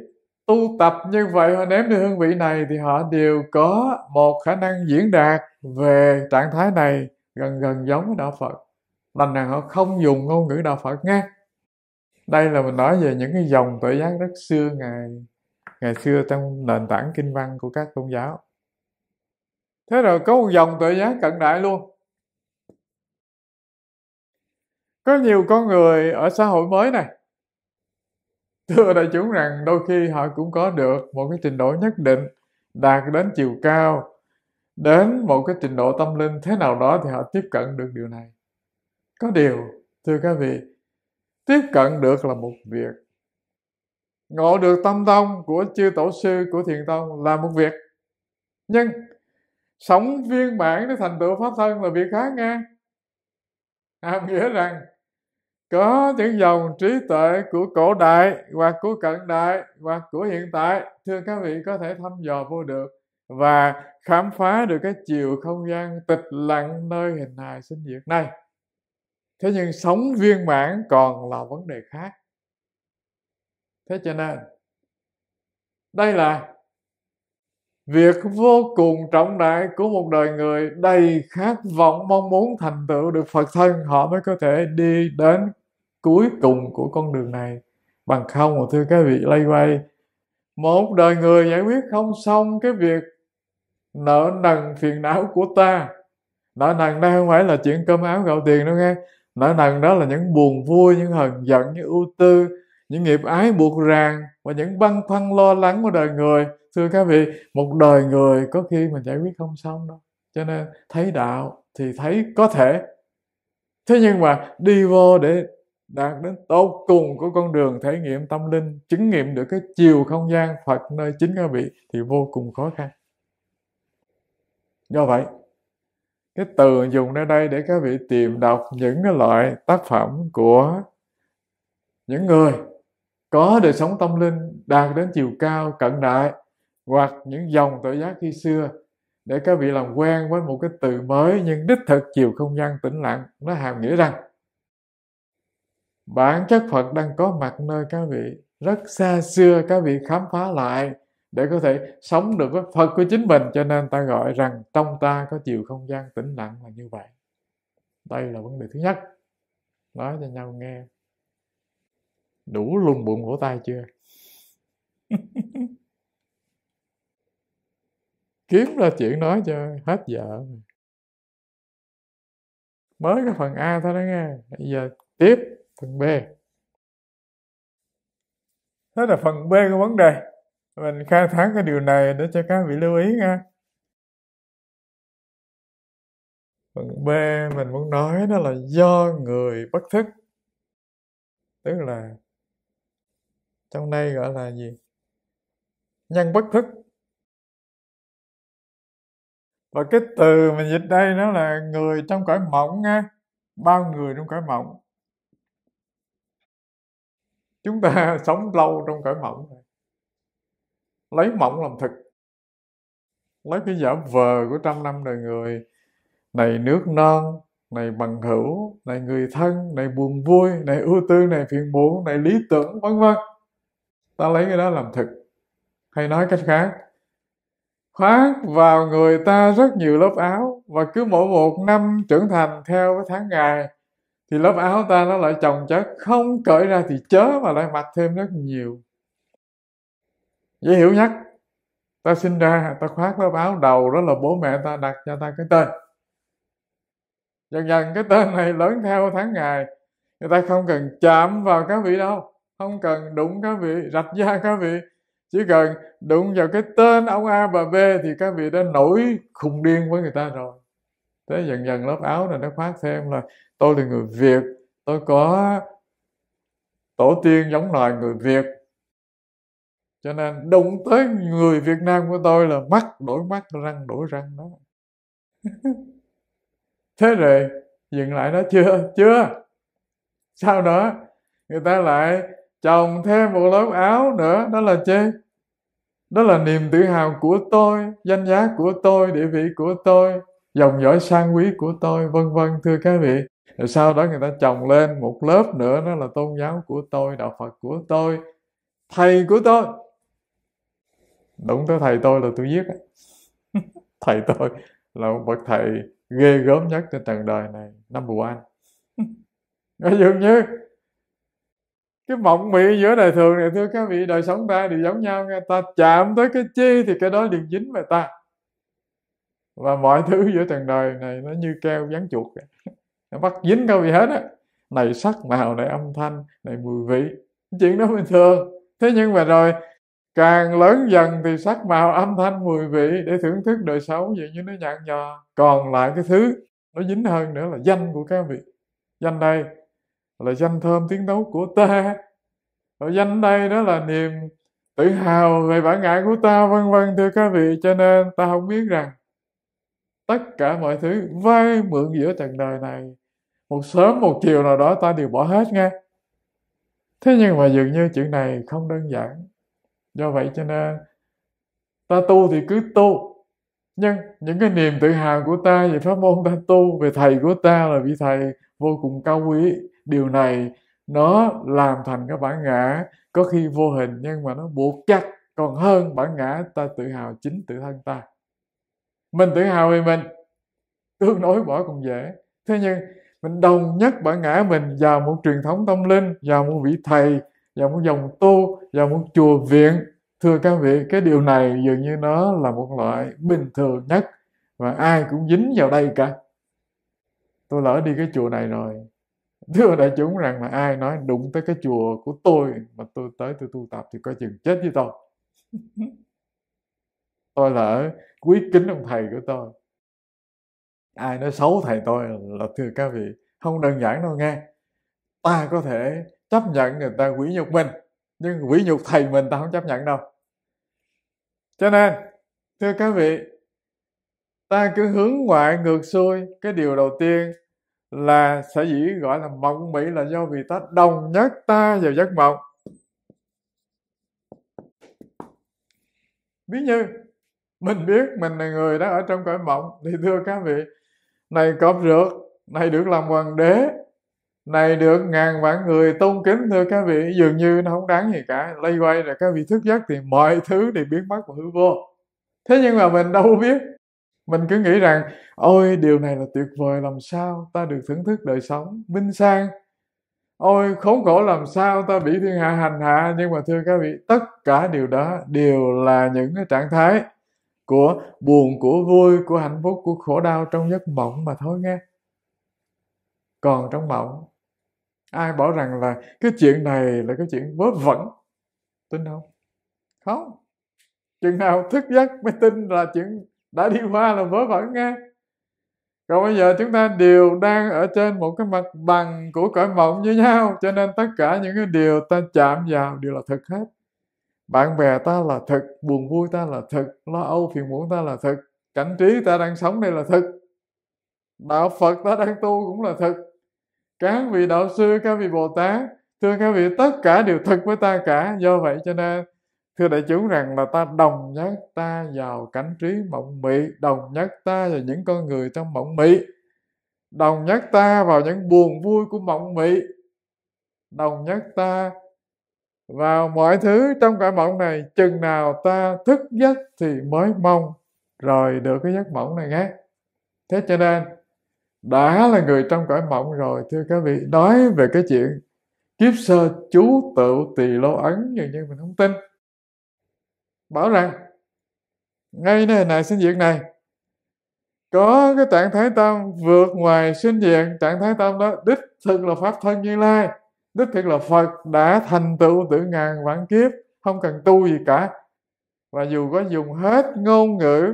tu tập như vậy họ ném đi hương vị này thì họ đều có một khả năng diễn đạt về trạng thái này gần gần giống với đạo phật lần nào họ không dùng ngôn ngữ đạo phật nghe đây là mình nói về những cái dòng tuệ giác rất xưa ngày ngày xưa trong nền tảng kinh văn của các tôn giáo thế rồi có một dòng tự giác cận đại luôn có nhiều con người ở xã hội mới này thưa đại chúng rằng đôi khi họ cũng có được một cái trình độ nhất định đạt đến chiều cao đến một cái trình độ tâm linh thế nào đó thì họ tiếp cận được điều này có điều thưa các vị tiếp cận được là một việc ngộ được tâm tông của chư tổ sư của thiền tông là một việc nhưng sống viên mãn để thành tựu pháp thân là việc khác nghe hàm nghĩa rằng có những dòng trí tuệ của cổ đại hoặc của cận đại hoặc của hiện tại thưa các vị có thể thăm dò vô được và khám phá được cái chiều không gian tịch lặng nơi hình hài sinh diệt này thế nhưng sống viên mãn còn là vấn đề khác thế cho nên đây là việc vô cùng trọng đại của một đời người đầy khát vọng mong muốn thành tựu được phật thân họ mới có thể đi đến cuối cùng của con đường này bằng không mà thưa các vị lay quay một đời người giải quyết không xong cái việc nợ nần phiền não của ta nợ nần đây không phải là chuyện cơm áo gạo tiền đâu nghe nợ nần đó là những buồn vui những hờn giận những ưu tư những nghiệp ái buộc ràng và những băn khoăn lo lắng của đời người thưa các vị một đời người có khi mình giải quyết không xong đâu cho nên thấy đạo thì thấy có thể thế nhưng mà đi vô để đạt đến tốt cùng của con đường thể nghiệm tâm linh chứng nghiệm được cái chiều không gian phật nơi chính các vị thì vô cùng khó khăn do vậy cái từ dùng ở đây để các vị tìm đọc những cái loại tác phẩm của những người có đời sống tâm linh đạt đến chiều cao cận đại hoặc những dòng tội giác khi xưa để các vị làm quen với một cái từ mới nhưng đích thực chiều không gian tĩnh lặng nó hàm nghĩa rằng bản chất Phật đang có mặt nơi các vị rất xa xưa các vị khám phá lại để có thể sống được với Phật của chính mình cho nên ta gọi rằng trong ta có chiều không gian tĩnh lặng là như vậy đây là vấn đề thứ nhất nói cho nhau nghe đủ lùng bụng lỗ tay chưa kiếm ra chuyện nói cho hết vợ mới cái phần a thôi đó nghe bây giờ tiếp phần b đó là phần b của vấn đề mình khai thác cái điều này để cho các vị lưu ý nha phần b mình muốn nói đó là do người bất thức tức là trong đây gọi là gì nhân bất thức và cái từ mình dịch đây nó là người trong cõi mộng nha bao người trong cõi mộng chúng ta sống lâu trong cõi mộng lấy mộng làm thực lấy cái giả vờ của trăm năm đời người này nước non này bằng hữu này người thân này buồn vui này ưu tư này phiền muộn này lý tưởng vân vân ta lấy cái đó làm thực hay nói cách khác khoác vào người ta rất nhiều lớp áo và cứ mỗi một năm trưởng thành theo với tháng ngày thì lớp áo ta nó lại chồng chất không cởi ra thì chớ mà lại mặc thêm rất nhiều dễ hiểu nhất ta sinh ra ta khoác lớp áo đầu đó là bố mẹ ta đặt cho ta cái tên dần dần cái tên này lớn theo tháng ngày người ta không cần chạm vào các vị đâu không cần đụng các vị rạch da các vị chỉ cần đụng vào cái tên ông a và b thì các vị đã nổi khùng điên với người ta rồi thế dần dần lớp áo này nó khoác thêm là tôi là người việt tôi có tổ tiên giống loài người việt cho nên đụng tới người việt nam của tôi là mắt đổi mắt răng đổi răng đó thế rồi dừng lại đó chưa chưa sau đó người ta lại chồng thêm một lớp áo nữa đó là chê đó là niềm tự hào của tôi danh giá của tôi địa vị của tôi dòng dõi sang quý của tôi vân vân thưa các vị rồi sau đó người ta chồng lên một lớp nữa đó là tôn giáo của tôi đạo phật của tôi thầy của tôi đúng tới thầy tôi là tôi giết thầy tôi là một bậc thầy ghê gớm nhất trên trần đời này năm one ví dụ như cái mộng mị giữa đời thường này thưa các vị đời sống ta thì giống nhau nghe ta chạm tới cái chi thì cái đó liền dính về ta và mọi thứ giữa trần đời này nó như keo dán chuột nó bắt dính các vị hết á này sắc màu này âm thanh này mùi vị chuyện đó bình thường thế nhưng mà rồi càng lớn dần thì sắc màu âm thanh mùi vị để thưởng thức đời sống vậy như nó nhạt nhòa còn lại cái thứ nó dính hơn nữa là danh của các vị danh đây là danh thơm tiếng đấu của ta ở danh đây đó là niềm tự hào về bản ngã của ta vân vân thưa các vị cho nên ta không biết rằng tất cả mọi thứ vay mượn giữa trần đời này một sớm một chiều nào đó ta đều bỏ hết nghe thế nhưng mà dường như chuyện này không đơn giản do vậy cho nên ta tu thì cứ tu nhưng những cái niềm tự hào của ta về pháp môn ta tu về thầy của ta là vị thầy vô cùng cao quý điều này nó làm thành cái bản ngã có khi vô hình nhưng mà nó buộc chặt còn hơn bản ngã ta tự hào chính tự thân ta mình tự hào về mình tương đối bỏ còn dễ thế nhưng mình đồng nhất bản ngã mình vào một truyền thống tâm linh vào một vị thầy vào một dòng tu vào một chùa viện thưa các vị cái điều này dường như nó là một loại bình thường nhất và ai cũng dính vào đây cả tôi lỡ đi cái chùa này rồi thưa đại chúng rằng là ai nói đụng tới cái chùa của tôi mà tôi tới tôi tu tập thì coi chừng chết với tôi tôi là ở quý kính ông thầy của tôi ai nói xấu thầy tôi là thưa các vị không đơn giản đâu nghe ta có thể chấp nhận người ta quỷ nhục mình nhưng quỷ nhục thầy mình ta không chấp nhận đâu cho nên thưa các vị ta cứ hướng ngoại ngược xuôi cái điều đầu tiên là sở dĩ gọi là mộng mị là do vì ta đồng nhất ta vào giấc mộng ví như mình biết mình là người đó ở trong cõi mộng thì thưa các vị này cọp rượt này được làm hoàng đế này được ngàn vạn người tôn kính thưa các vị dường như nó không đáng gì cả lây quay là các vị thức giấc thì mọi thứ đều biến mất và hư vô thế nhưng mà mình đâu biết mình cứ nghĩ rằng ôi điều này là tuyệt vời làm sao ta được thưởng thức đời sống minh sang ôi khốn khổ làm sao ta bị thiên hạ hành hạ nhưng mà thưa các vị tất cả điều đó đều là những cái trạng thái của buồn của vui của hạnh phúc của khổ đau trong giấc mộng mà thôi nghe còn trong mộng ai bảo rằng là cái chuyện này là cái chuyện vớ vẩn tin không không chừng nào thức giấc mới tin là chuyện đã đi qua là vớ vẩn nghe còn bây giờ chúng ta đều đang ở trên một cái mặt bằng của cõi mộng với nhau cho nên tất cả những cái điều ta chạm vào đều là thực hết bạn bè ta là thực buồn vui ta là thực lo âu phiền muộn ta là thực cảnh trí ta đang sống đây là thực đạo phật ta đang tu cũng là thực các vị đạo sư các vị bồ tát thưa các vị tất cả đều thực với ta cả do vậy cho nên thưa đại chúng rằng là ta đồng nhất ta vào cảnh trí mộng mị đồng nhất ta vào những con người trong mộng mị đồng nhất ta vào những buồn vui của mộng mị đồng nhất ta vào mọi thứ trong cõi mộng này chừng nào ta thức giấc thì mới mong rồi được cái giấc mộng này nhé thế cho nên đã là người trong cõi mộng rồi thưa các vị nói về cái chuyện kiếp sơ chú tự tỳ lô ấn dường như mình không tin bảo rằng ngay nơi này sinh diệt này có cái trạng thái tâm vượt ngoài sinh diệt trạng thái tâm đó đích thực là pháp thân như lai đích thực là phật đã thành tựu tự ngàn vạn kiếp không cần tu gì cả và dù có dùng hết ngôn ngữ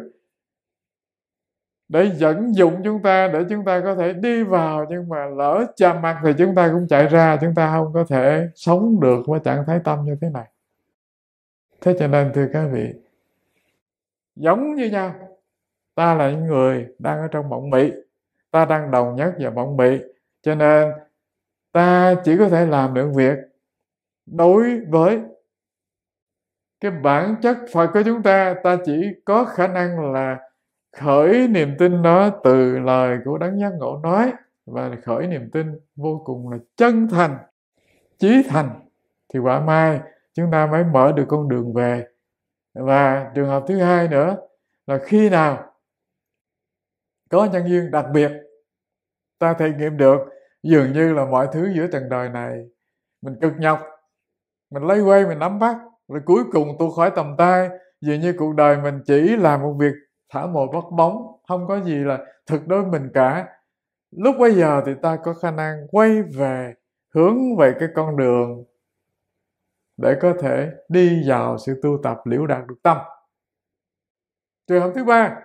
để dẫn dụng chúng ta để chúng ta có thể đi vào nhưng mà lỡ chạm mặt thì chúng ta cũng chạy ra chúng ta không có thể sống được với trạng thái tâm như thế này thế cho nên thưa các vị giống như nhau ta là những người đang ở trong mộng mị ta đang đồng nhất vào mộng mị cho nên ta chỉ có thể làm được việc đối với cái bản chất phật của chúng ta ta chỉ có khả năng là khởi niềm tin đó từ lời của đấng giác ngộ nói và khởi niềm tin vô cùng là chân thành chí thành thì quả mai chúng ta mới mở được con đường về và trường hợp thứ hai nữa là khi nào có nhân duyên đặc biệt ta thể nghiệm được dường như là mọi thứ giữa trần đời này mình cực nhọc mình lấy quay mình nắm bắt rồi cuối cùng tôi khỏi tầm tay dường như cuộc đời mình chỉ là một việc thả mồi bắt bóng không có gì là thực đối mình cả lúc bây giờ thì ta có khả năng quay về hướng về cái con đường để có thể đi vào sự tu tập liễu đạt được tâm trường hợp thứ ba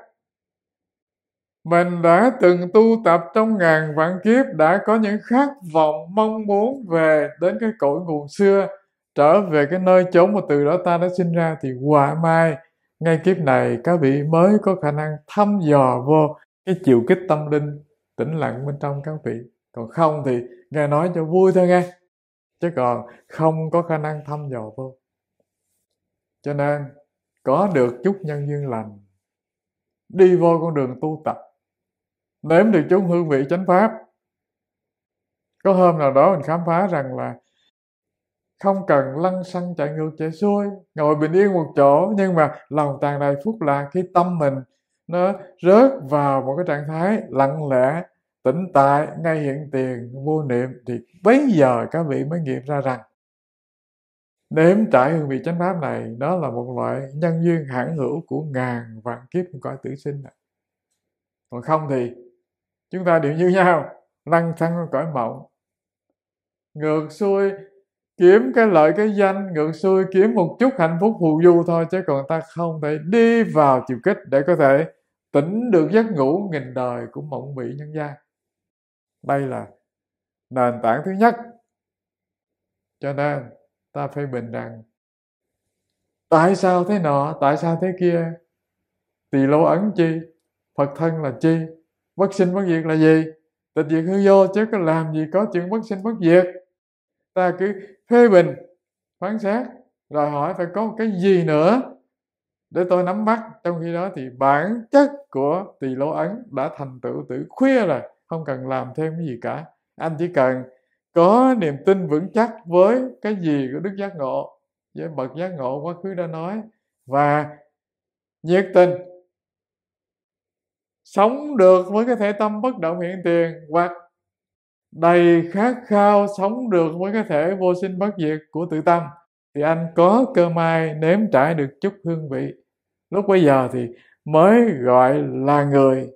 mình đã từng tu tập trong ngàn vạn kiếp đã có những khát vọng mong muốn về đến cái cội nguồn xưa trở về cái nơi chốn mà từ đó ta đã sinh ra thì quả mai ngay kiếp này các vị mới có khả năng thăm dò vô cái chiều kích tâm linh tĩnh lặng bên trong các vị còn không thì nghe nói cho vui thôi nghe chứ còn không có khả năng thăm dò vô cho nên có được chút nhân duyên lành đi vô con đường tu tập nếm được chút hương vị chánh pháp có hôm nào đó mình khám phá rằng là không cần lăn xăng chạy ngược chạy xuôi ngồi bình yên một chỗ nhưng mà lòng tàn đầy phúc lạc khi tâm mình nó rớt vào một cái trạng thái lặng lẽ tĩnh tại ngay hiện tiền vô niệm thì bây giờ các vị mới nghiệm ra rằng nếm trải hương vị chánh pháp này đó là một loại nhân duyên hãn hữu của ngàn vạn kiếp cõi tử sinh còn không thì chúng ta đều như nhau lăn thăng cõi mộng ngược xuôi kiếm cái lợi cái danh ngược xuôi kiếm một chút hạnh phúc phù du thôi chứ còn ta không thể đi vào chiều kích để có thể tỉnh được giấc ngủ nghìn đời của mộng mị nhân gian đây là nền tảng thứ nhất cho nên ta phê bình rằng tại sao thế nọ tại sao thế kia tỳ lô ẩn chi phật thân là chi bất sinh bất diệt là gì tịch diệt hư vô chứ có làm gì có chuyện bất sinh bất diệt ta cứ phê bình phán xét rồi hỏi phải có cái gì nữa để tôi nắm bắt trong khi đó thì bản chất của tỳ lô ấn đã thành tựu tử khuya rồi không cần làm thêm cái gì cả anh chỉ cần có niềm tin vững chắc với cái gì của đức giác ngộ với bậc giác ngộ quá khứ đã nói và nhiệt tình sống được với cái thể tâm bất động hiện tiền hoặc đầy khát khao sống được với cái thể vô sinh bất diệt của tự tâm thì anh có cơ may nếm trải được chút hương vị lúc bây giờ thì mới gọi là người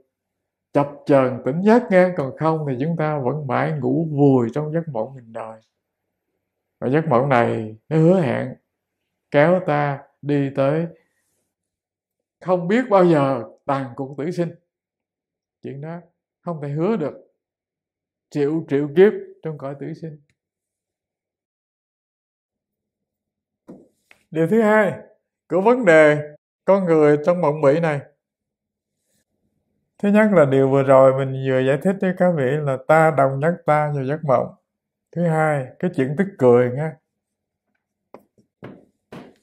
chập chờn tỉnh giấc nghe còn không thì chúng ta vẫn mãi ngủ vùi trong giấc mộng mình đời và giấc mộng này nó hứa hẹn kéo ta đi tới không biết bao giờ tàn cuộc tử sinh chuyện đó không thể hứa được triệu triệu kiếp trong cõi tử sinh điều thứ hai của vấn đề con người trong mộng mỹ này thứ nhất là điều vừa rồi mình vừa giải thích với các vị là ta đồng nhắc ta vào giấc mộng thứ hai cái chuyện tức cười nghe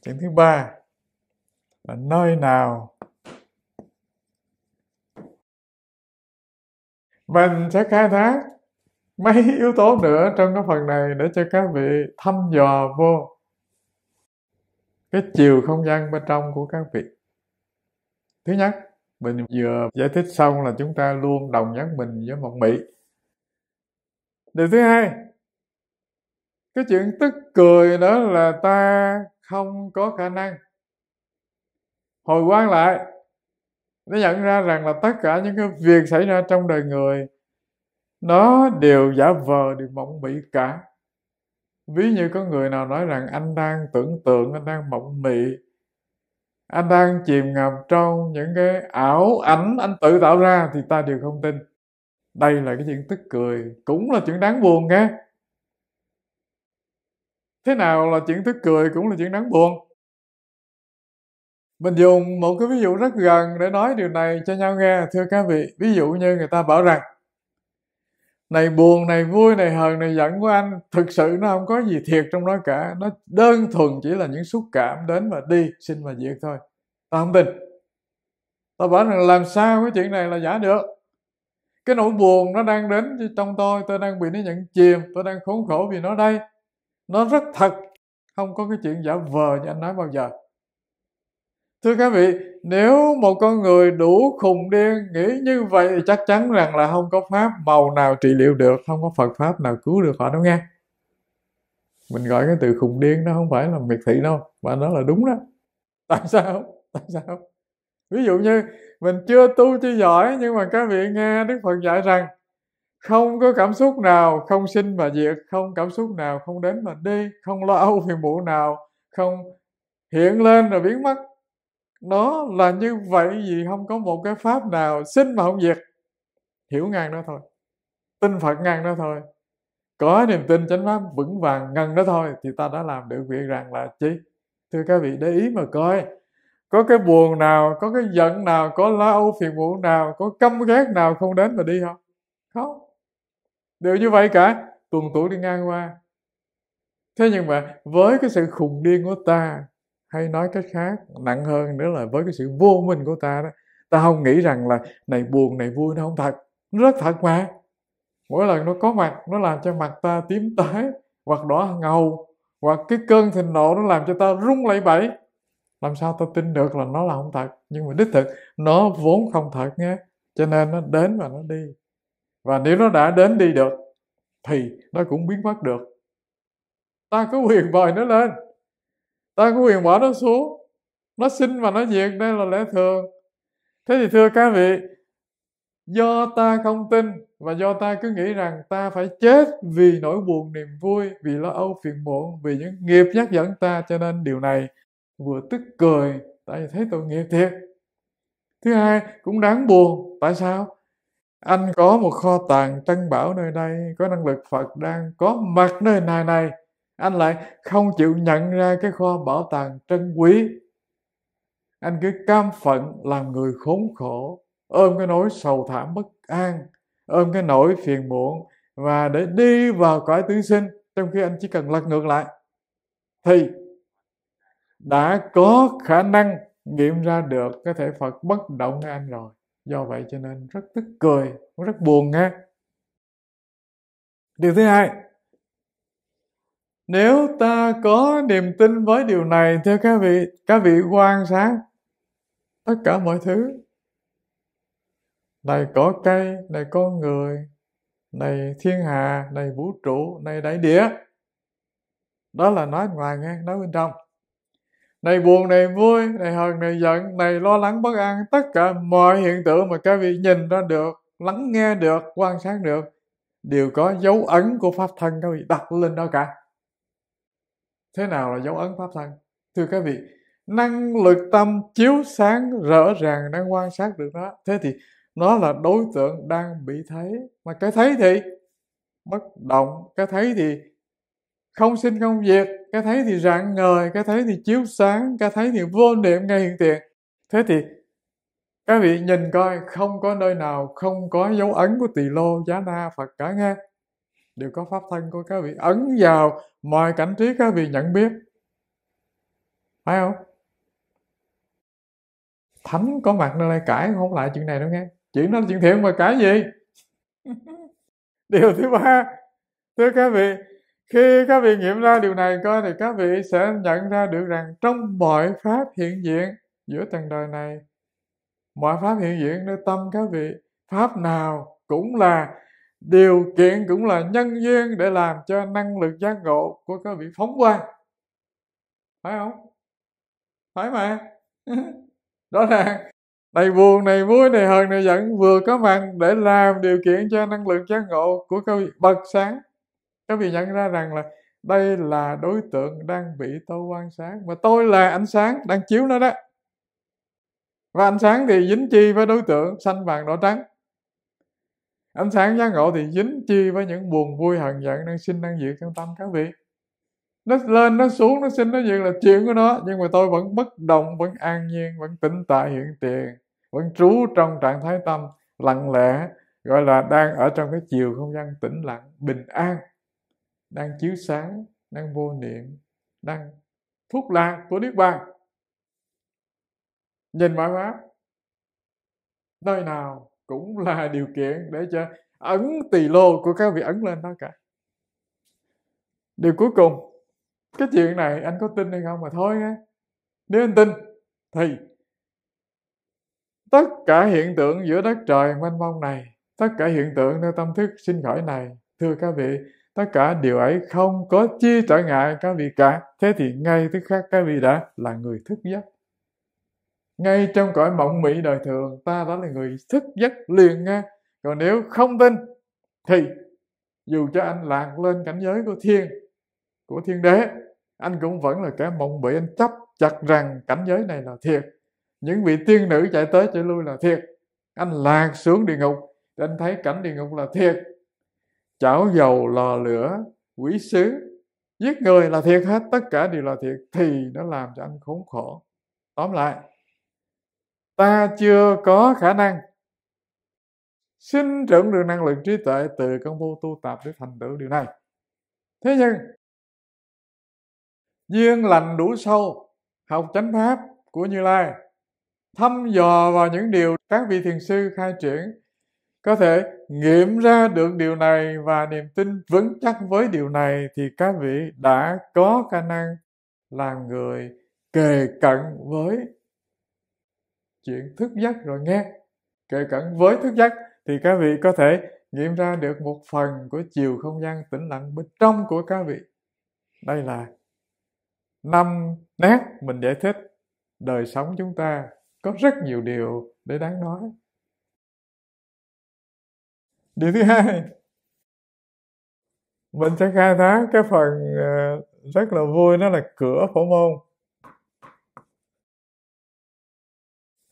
chuyện thứ ba là nơi nào mình sẽ khai thác mấy yếu tố nữa trong cái phần này để cho các vị thăm dò vô cái chiều không gian bên trong của các vị thứ nhất mình vừa giải thích xong là chúng ta luôn đồng nhất mình với mộng mị điều thứ hai cái chuyện tức cười đó là ta không có khả năng hồi quan lại nó nhận ra rằng là tất cả những cái việc xảy ra trong đời người nó đều giả vờ đều mộng mị cả ví như có người nào nói rằng anh đang tưởng tượng anh đang mộng mị anh đang chìm ngập trong những cái ảo ảnh anh tự tạo ra thì ta đều không tin đây là cái chuyện tức cười cũng là chuyện đáng buồn nghe thế nào là chuyện tức cười cũng là chuyện đáng buồn mình dùng một cái ví dụ rất gần để nói điều này cho nhau nghe thưa các vị ví dụ như người ta bảo rằng này buồn này vui này hờn này giận của anh thực sự nó không có gì thiệt trong đó cả nó đơn thuần chỉ là những xúc cảm đến và đi xin và diệt thôi ta không tin ta bảo rằng làm sao cái chuyện này là giả được cái nỗi buồn nó đang đến trong tôi tôi đang bị nó nhận chìm tôi đang khốn khổ vì nó đây nó rất thật không có cái chuyện giả vờ như anh nói bao giờ thưa các vị nếu một con người đủ khùng điên nghĩ như vậy thì chắc chắn rằng là không có pháp màu nào trị liệu được không có phật pháp nào cứu được họ đâu nghe mình gọi cái từ khùng điên nó không phải là miệt thị đâu mà nó là đúng đó tại sao tại sao ví dụ như mình chưa tu chưa giỏi nhưng mà các vị nghe đức phật dạy rằng không có cảm xúc nào không sinh mà diệt không cảm xúc nào không đến mà đi không lo âu phiền muộn nào không hiện lên rồi biến mất nó là như vậy vì không có một cái pháp nào sinh mà không diệt hiểu ngang đó thôi tin phật ngang đó thôi có niềm tin chánh pháp vững vàng ngần đó thôi thì ta đã làm được việc rằng là chi thưa các vị để ý mà coi có cái buồn nào có cái giận nào có la âu phiền muộn nào có căm ghét nào không đến mà đi không không đều như vậy cả tuần tủ đi ngang qua thế nhưng mà với cái sự khùng điên của ta hay nói cách khác nặng hơn nữa là với cái sự vô minh của ta đó ta không nghĩ rằng là này buồn này vui nó không thật nó rất thật mà mỗi lần nó có mặt nó làm cho mặt ta tím tái hoặc đỏ ngầu hoặc cái cơn thịnh nộ nó làm cho ta rung lẩy bẩy làm sao ta tin được là nó là không thật nhưng mà đích thực nó vốn không thật nhé cho nên nó đến và nó đi và nếu nó đã đến đi được thì nó cũng biến mất được ta có quyền vòi nó lên ta có quyền bỏ nó xuống nó sinh và nó diệt đây là lẽ thường thế thì thưa các vị do ta không tin và do ta cứ nghĩ rằng ta phải chết vì nỗi buồn niềm vui vì lo âu phiền muộn vì những nghiệp nhắc dẫn ta cho nên điều này vừa tức cười tại vì thấy tội nghiệp thiệt thứ hai cũng đáng buồn tại sao anh có một kho tàng trân bảo nơi đây có năng lực phật đang có mặt nơi này này anh lại không chịu nhận ra cái kho bảo tàng trân quý anh cứ cam phận làm người khốn khổ ôm cái nỗi sầu thảm bất an ôm cái nỗi phiền muộn và để đi vào cõi tứ sinh trong khi anh chỉ cần lật ngược lại thì đã có khả năng nghiệm ra được cái thể phật bất động của anh rồi do vậy cho nên rất tức cười rất buồn nghe điều thứ hai nếu ta có niềm tin với điều này theo các vị các vị quan sát tất cả mọi thứ này có cây này con người này thiên hà này vũ trụ này đại địa đó là nói ngoài nghe nói bên trong này buồn này vui này hờn này giận này lo lắng bất an tất cả mọi hiện tượng mà các vị nhìn ra được lắng nghe được quan sát được đều có dấu ấn của pháp thân các vị đặt lên đó cả thế nào là dấu ấn pháp thân thưa các vị năng lực tâm chiếu sáng rõ ràng đang quan sát được nó thế thì nó là đối tượng đang bị thấy mà cái thấy thì bất động cái thấy thì không sinh không diệt cái thấy thì rạng ngời cái thấy thì chiếu sáng cái thấy thì vô niệm ngay hiện tiền thế thì các vị nhìn coi không có nơi nào không có dấu ấn của tỳ lô giá na phật cả nghe đều có pháp thân của các vị ấn vào mọi cảnh trí các vị nhận biết phải không thánh có mặt nơi lại cãi không lại chuyện này đâu nghe chuyện đó là chuyện thiện mà cãi gì điều thứ ba thưa các vị khi các vị nghiệm ra điều này coi thì các vị sẽ nhận ra được rằng trong mọi pháp hiện diện giữa tầng đời này mọi pháp hiện diện nơi tâm các vị pháp nào cũng là điều kiện cũng là nhân duyên để làm cho năng lực giác ngộ của các vị phóng quang phải không phải mà đó là này buồn này vui này hờn này giận vừa có mặt để làm điều kiện cho năng lực giác ngộ của các vị bật sáng các vị nhận ra rằng là đây là đối tượng đang bị tôi quan sáng và tôi là ánh sáng đang chiếu nó đó và ánh sáng thì dính chi với đối tượng xanh vàng đỏ trắng ánh sáng giác ngộ thì dính chi với những buồn vui hận giận đang sinh đang diệt trong tâm các vị nó lên nó xuống nó sinh nó diệt là chuyện của nó nhưng mà tôi vẫn bất động vẫn an nhiên vẫn tĩnh tại hiện tiền vẫn trú trong trạng thái tâm lặng lẽ gọi là đang ở trong cái chiều không gian tĩnh lặng bình an đang chiếu sáng đang vô niệm đang phúc lạc của niết bàn nhìn mọi pháp nơi nào cũng là điều kiện để cho ấn tỳ lô của các vị ấn lên đó cả điều cuối cùng cái chuyện này anh có tin hay không mà thôi á nếu anh tin thì tất cả hiện tượng giữa đất trời mênh mông này tất cả hiện tượng nơi tâm thức sinh khởi này thưa các vị tất cả điều ấy không có chi trở ngại các vị cả thế thì ngay tức khắc các vị đã là người thức giấc ngay trong cõi mộng mị đời thường ta đó là người thức giấc liền nghe còn nếu không tin thì dù cho anh lạc lên cảnh giới của thiên của thiên đế anh cũng vẫn là kẻ mộng bị anh chấp chặt rằng cảnh giới này là thiệt những vị tiên nữ chạy tới chạy lui là thiệt anh lạc xuống địa ngục thì anh thấy cảnh địa ngục là thiệt chảo dầu lò lửa quỷ sứ giết người là thiệt hết tất cả đều là thiệt thì nó làm cho anh khốn khổ tóm lại ta chưa có khả năng sinh trưởng được năng lượng trí tuệ từ công phu tu tập để thành tựu điều này thế nhưng duyên lành đủ sâu học chánh pháp của như lai thăm dò vào những điều các vị thiền sư khai triển có thể nghiệm ra được điều này và niềm tin vững chắc với điều này thì các vị đã có khả năng làm người kề cận với chuyện thức giấc rồi nghe kể cận với thức giấc thì các vị có thể nghiệm ra được một phần của chiều không gian tĩnh lặng bên trong của các vị đây là năm nét mình giải thích đời sống chúng ta có rất nhiều điều để đáng nói điều thứ hai mình sẽ khai thác cái phần ờ, rất là vui đó là cửa phổ môn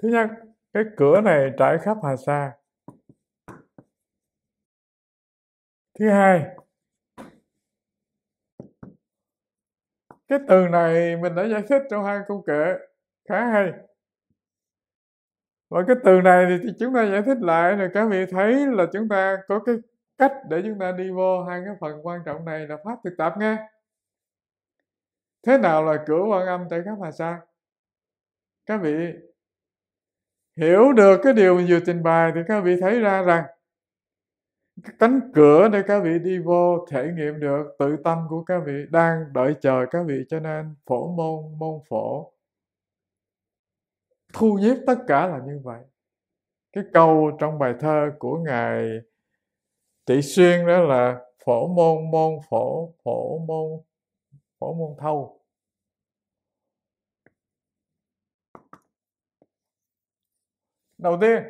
thứ nhất cái cửa này trải khắp hà sa thứ hai cái từ này mình đã giải thích trong hai câu kệ khá hay và cái từ này thì chúng ta giải thích lại rồi các vị thấy là chúng ta có cái cách để chúng ta đi vô hai cái phần quan trọng này là pháp thực tập nghe thế nào là cửa quan âm tại khắp hà sa các vị hiểu được cái điều mình vừa trình bày thì các vị thấy ra rằng cái cánh cửa để các vị đi vô thể nghiệm được tự tâm của các vị đang đợi chờ các vị cho nên phổ môn môn phổ thu nhiếp tất cả là như vậy cái câu trong bài thơ của ngài chị xuyên đó là phổ môn môn phổ phổ môn phổ môn thâu đầu tiên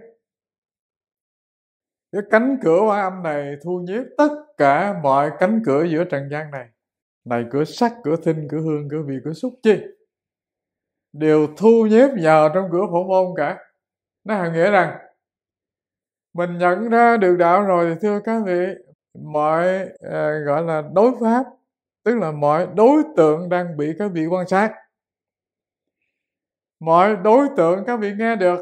cái cánh cửa quan âm này thu nhiếp tất cả mọi cánh cửa giữa trần gian này này cửa sắc cửa thinh cửa hương cửa vị cửa xúc chi đều thu nhiếp vào trong cửa phổ môn cả nó hằng nghĩa rằng mình nhận ra được đạo rồi thì thưa các vị mọi à, gọi là đối pháp tức là mọi đối tượng đang bị các vị quan sát mọi đối tượng các vị nghe được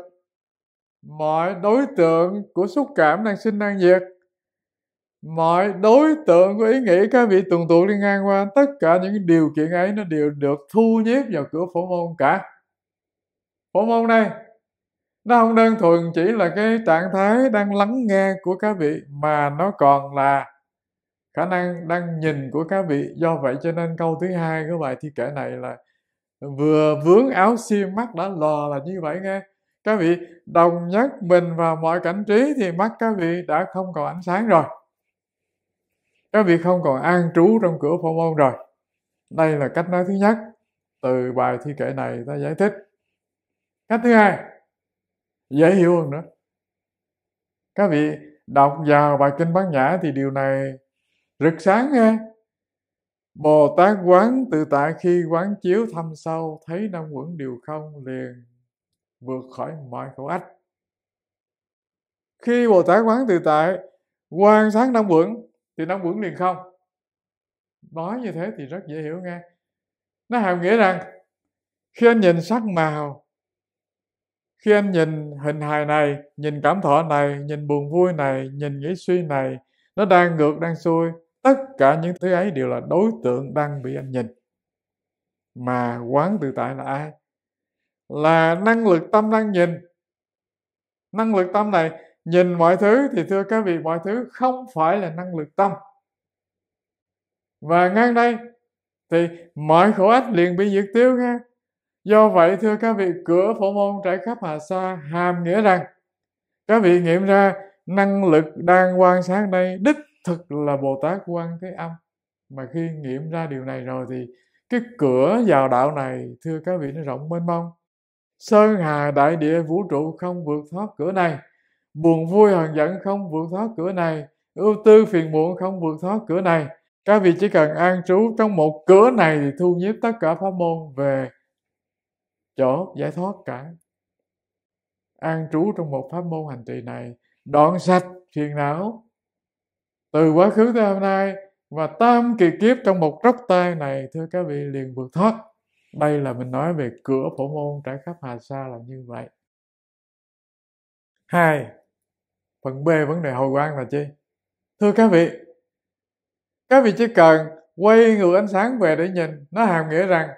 mọi đối tượng của xúc cảm đang sinh đang diệt mọi đối tượng của ý nghĩ các vị tuần tụ đi ngang qua tất cả những điều kiện ấy nó đều được thu nhiếp vào cửa phổ môn cả phổ môn này nó không đơn thuần chỉ là cái trạng thái đang lắng nghe của các vị mà nó còn là khả năng đang nhìn của các vị do vậy cho nên câu thứ hai của bài thi kể này là vừa vướng áo xiêm mắt đã lò là như vậy nghe các vị đồng nhất mình vào mọi cảnh trí thì mắt các vị đã không còn ánh sáng rồi các vị không còn an trú trong cửa phong môn rồi đây là cách nói thứ nhất từ bài thi kệ này ta giải thích cách thứ hai dễ hiểu hơn nữa các vị đọc vào bài kinh bát nhã thì điều này rực sáng nghe bồ tát quán tự tại khi quán chiếu thâm sâu thấy năm quẩn điều không liền vượt khỏi mọi khẩu ách khi bồ tát quán tự tại quan sát năng vững thì năng vững liền không nói như thế thì rất dễ hiểu nghe nó hàm nghĩa rằng khi anh nhìn sắc màu khi anh nhìn hình hài này nhìn cảm thọ này nhìn buồn vui này nhìn nghĩ suy này nó đang ngược đang xuôi tất cả những thứ ấy đều là đối tượng đang bị anh nhìn mà quán tự tại là ai là năng lực tâm đang nhìn năng lực tâm này nhìn mọi thứ thì thưa các vị mọi thứ không phải là năng lực tâm và ngang đây thì mọi khổ ách liền bị diệt tiêu nghe do vậy thưa các vị cửa phổ môn trải khắp hà sa hàm nghĩa rằng các vị nghiệm ra năng lực đang quan sát đây đích thực là bồ tát quan thế âm mà khi nghiệm ra điều này rồi thì cái cửa vào đạo này thưa các vị nó rộng mênh mông sơn hà đại địa vũ trụ không vượt thoát cửa này buồn vui hờn giận không vượt thoát cửa này ưu tư phiền muộn không vượt thoát cửa này các vị chỉ cần an trú trong một cửa này thì thu nhiếp tất cả pháp môn về chỗ giải thoát cả an trú trong một pháp môn hành trì này đoạn sạch phiền não từ quá khứ tới hôm nay và tam kỳ kiếp trong một rốc tay này thưa các vị liền vượt thoát đây là mình nói về cửa phổ môn trải khắp hà sa là như vậy hai phần b vấn đề hồi quang là chi thưa các vị các vị chỉ cần quay ngược ánh sáng về để nhìn nó hàm nghĩa rằng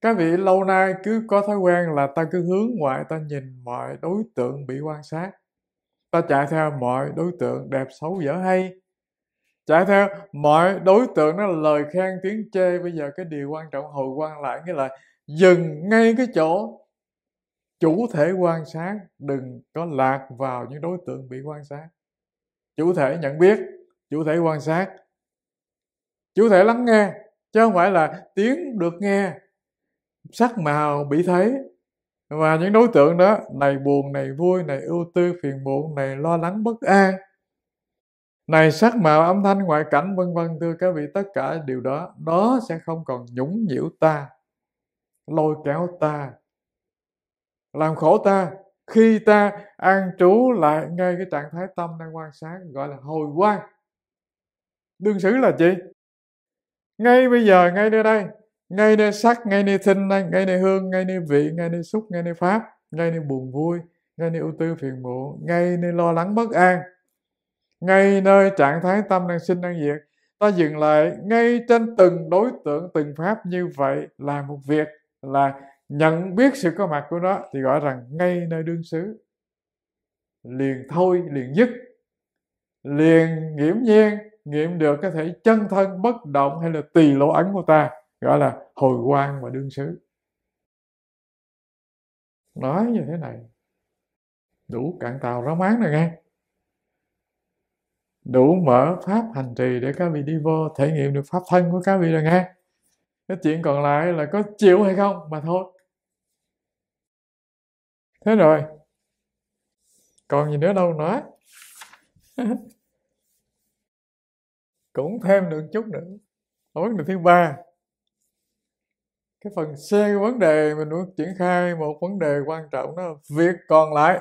các vị lâu nay cứ có thói quen là ta cứ hướng ngoại ta nhìn mọi đối tượng bị quan sát ta chạy theo mọi đối tượng đẹp xấu dở hay chạy theo mọi đối tượng đó là lời khen tiếng chê bây giờ cái điều quan trọng hồi quan lại nghĩa là dừng ngay cái chỗ chủ thể quan sát đừng có lạc vào những đối tượng bị quan sát chủ thể nhận biết chủ thể quan sát chủ thể lắng nghe chứ không phải là tiếng được nghe sắc màu bị thấy và những đối tượng đó này buồn này vui này ưu tư phiền muộn này lo lắng bất an này sắc màu âm thanh ngoại cảnh vân vân thưa các vị tất cả điều đó nó sẽ không còn nhũng nhiễu ta lôi kéo ta làm khổ ta khi ta an trú lại ngay cái trạng thái tâm đang quan sát gọi là hồi quan đương xử là gì ngay bây giờ ngay nơi đây ngay nơi sắc ngay nơi thinh ngay nơi hương ngay nơi vị ngay nơi xúc ngay nơi pháp ngay nơi buồn vui ngay nơi ưu tư phiền muộn ngay nơi lo lắng bất an ngay nơi trạng thái tâm đang sinh đang diệt ta dừng lại ngay trên từng đối tượng từng pháp như vậy là một việc là nhận biết sự có mặt của nó thì gọi rằng ngay nơi đương xứ liền thôi liền dứt liền nghiễm nhiên nghiệm được có thể chân thân bất động hay là tỳ lộ ẩn của ta gọi là hồi quang và đương xứ nói như thế này đủ cạn tàu ráo máng rồi nghe đủ mở pháp hành trì để các vị đi vô thể nghiệm được pháp thân của các vị rồi nghe cái chuyện còn lại là có chịu hay không mà thôi thế rồi còn gì nữa đâu nói cũng thêm được chút nữa ở vấn đề thứ ba cái phần c của vấn đề mình muốn triển khai một vấn đề quan trọng đó việc còn lại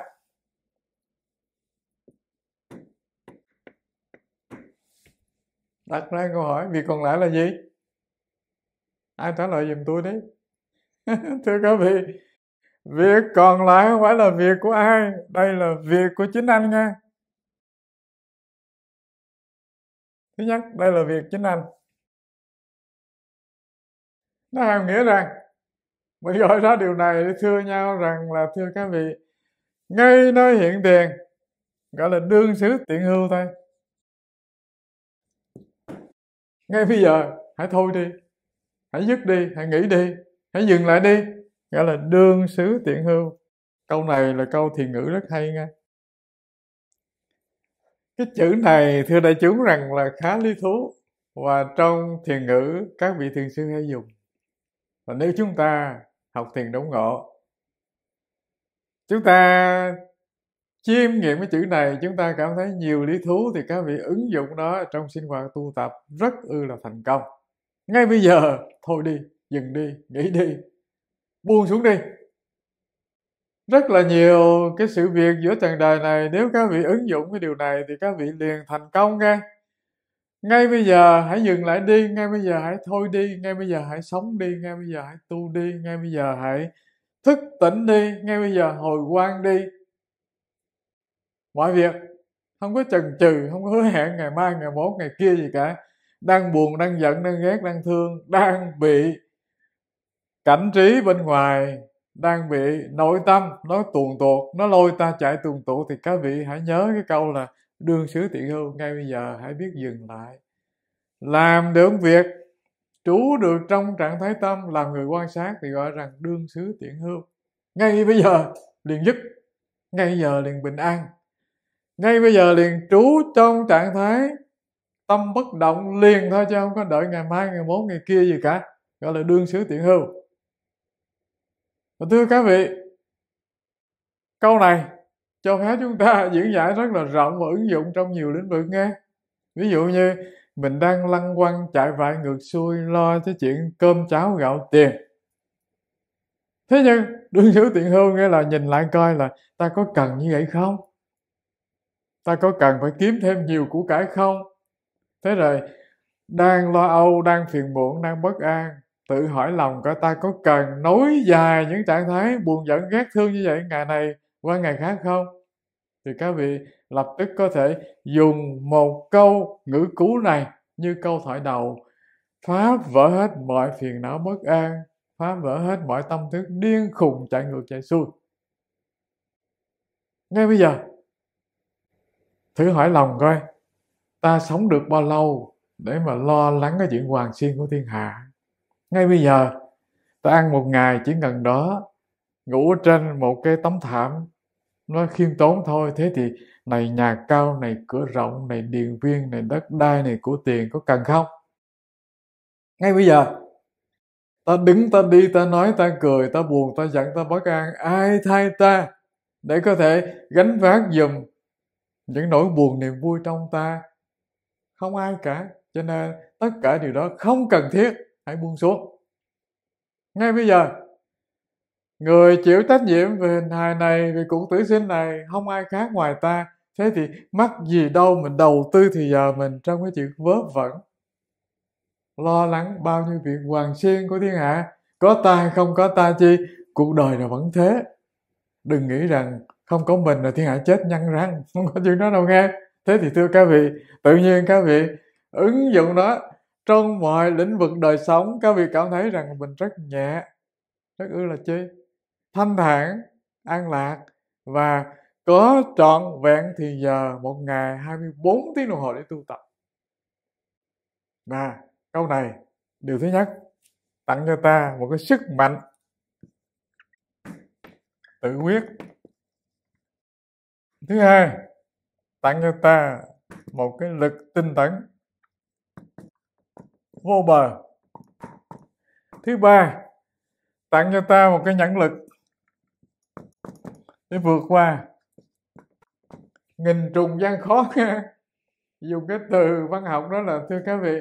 đặt ra câu hỏi việc còn lại là gì ai trả lời giùm tôi đi thưa các vị việc còn lại không phải là việc của ai đây là việc của chính anh nha thứ nhất đây là việc chính anh nó hàm nghĩa rằng mình gọi ra điều này để thưa nhau rằng là thưa các vị ngay nơi hiện tiền gọi là đương xứ tiện hưu thôi ngay bây giờ hãy thôi đi hãy dứt đi hãy nghĩ đi hãy dừng lại đi nghĩa là đương xứ tiện hưu câu này là câu thiền ngữ rất hay nghe cái chữ này thưa đại chúng rằng là khá lý thú và trong thiền ngữ các vị thiền sư hay dùng và nếu chúng ta học thiền đống ngộ chúng ta chiêm nghiệm cái chữ này chúng ta cảm thấy nhiều lý thú thì các vị ứng dụng đó trong sinh hoạt tu tập rất ư là thành công ngay bây giờ thôi đi dừng đi nghỉ đi buông xuống đi rất là nhiều cái sự việc giữa trần đời này nếu các vị ứng dụng cái điều này thì các vị liền thành công nghe ngay bây giờ hãy dừng lại đi ngay bây giờ hãy thôi đi ngay bây giờ hãy sống đi ngay bây giờ hãy tu đi ngay bây giờ hãy thức tỉnh đi ngay bây giờ hồi quan đi mọi việc không có chần chừ không có hứa hẹn ngày mai ngày mốt ngày kia gì cả đang buồn đang giận đang ghét đang thương đang bị cảnh trí bên ngoài đang bị nội tâm nó tuồn tuột nó lôi ta chạy tuồn tuột thì các vị hãy nhớ cái câu là đương xứ tiện hưu ngay bây giờ hãy biết dừng lại làm được việc trú được trong trạng thái tâm làm người quan sát thì gọi rằng đương xứ tiện hương ngay bây giờ liền dứt ngay giờ liền bình an ngay bây giờ liền trú trong trạng thái tâm bất động liền thôi chứ không có đợi ngày mai ngày mốt ngày kia gì cả gọi là đương xứ tiện hưu và thưa các vị câu này cho phép chúng ta diễn giải rất là rộng và ứng dụng trong nhiều lĩnh vực nghe ví dụ như mình đang lăn quăng chạy vại ngược xuôi lo tới chuyện cơm cháo gạo tiền thế nhưng đương xứ tiện hưu nghĩa là nhìn lại coi là ta có cần như vậy không ta có cần phải kiếm thêm nhiều của cải không thế rồi đang lo âu đang phiền muộn đang bất an tự hỏi lòng coi ta có cần nối dài những trạng thái buồn giận ghét thương như vậy ngày này qua ngày khác không thì các vị lập tức có thể dùng một câu ngữ cú này như câu thoại đầu phá vỡ hết mọi phiền não bất an phá vỡ hết mọi tâm thức điên khùng chạy ngược chạy xuôi ngay bây giờ thử hỏi lòng coi ta sống được bao lâu để mà lo lắng cái chuyện hoàng xiên của thiên hạ ngay bây giờ ta ăn một ngày chỉ gần đó ngủ trên một cái tấm thảm nó khiêm tốn thôi thế thì này nhà cao này cửa rộng này điền viên này đất đai này của tiền có cần không ngay bây giờ ta đứng ta đi ta nói ta cười ta buồn ta giận ta bất an ai thay ta để có thể gánh vác giùm những nỗi buồn niềm vui trong ta không ai cả cho nên tất cả điều đó không cần thiết hãy buông xuống ngay bây giờ người chịu trách nhiệm về hình hài này về cuộc tử sinh này không ai khác ngoài ta thế thì mắc gì đâu mình đầu tư thì giờ mình trong cái chuyện vớ vẩn lo lắng bao nhiêu việc hoàng xiên của thiên hạ có ta không có ta chi cuộc đời là vẫn thế đừng nghĩ rằng không có mình là thiên hạ chết nhăn răng không có chuyện đó đâu nghe thế thì thưa các vị tự nhiên các vị ứng dụng đó trong mọi lĩnh vực đời sống các vị cảm thấy rằng mình rất nhẹ rất ư là chi thanh thản an lạc và có trọn vẹn thì giờ một ngày 24 tiếng đồng hồ để tu tập và câu này điều thứ nhất tặng cho ta một cái sức mạnh tự quyết thứ hai tặng cho ta một cái lực tinh tấn vô bờ thứ ba tặng cho ta một cái nhẫn lực để vượt qua nghìn trùng gian khó dùng cái từ văn học đó là thưa các vị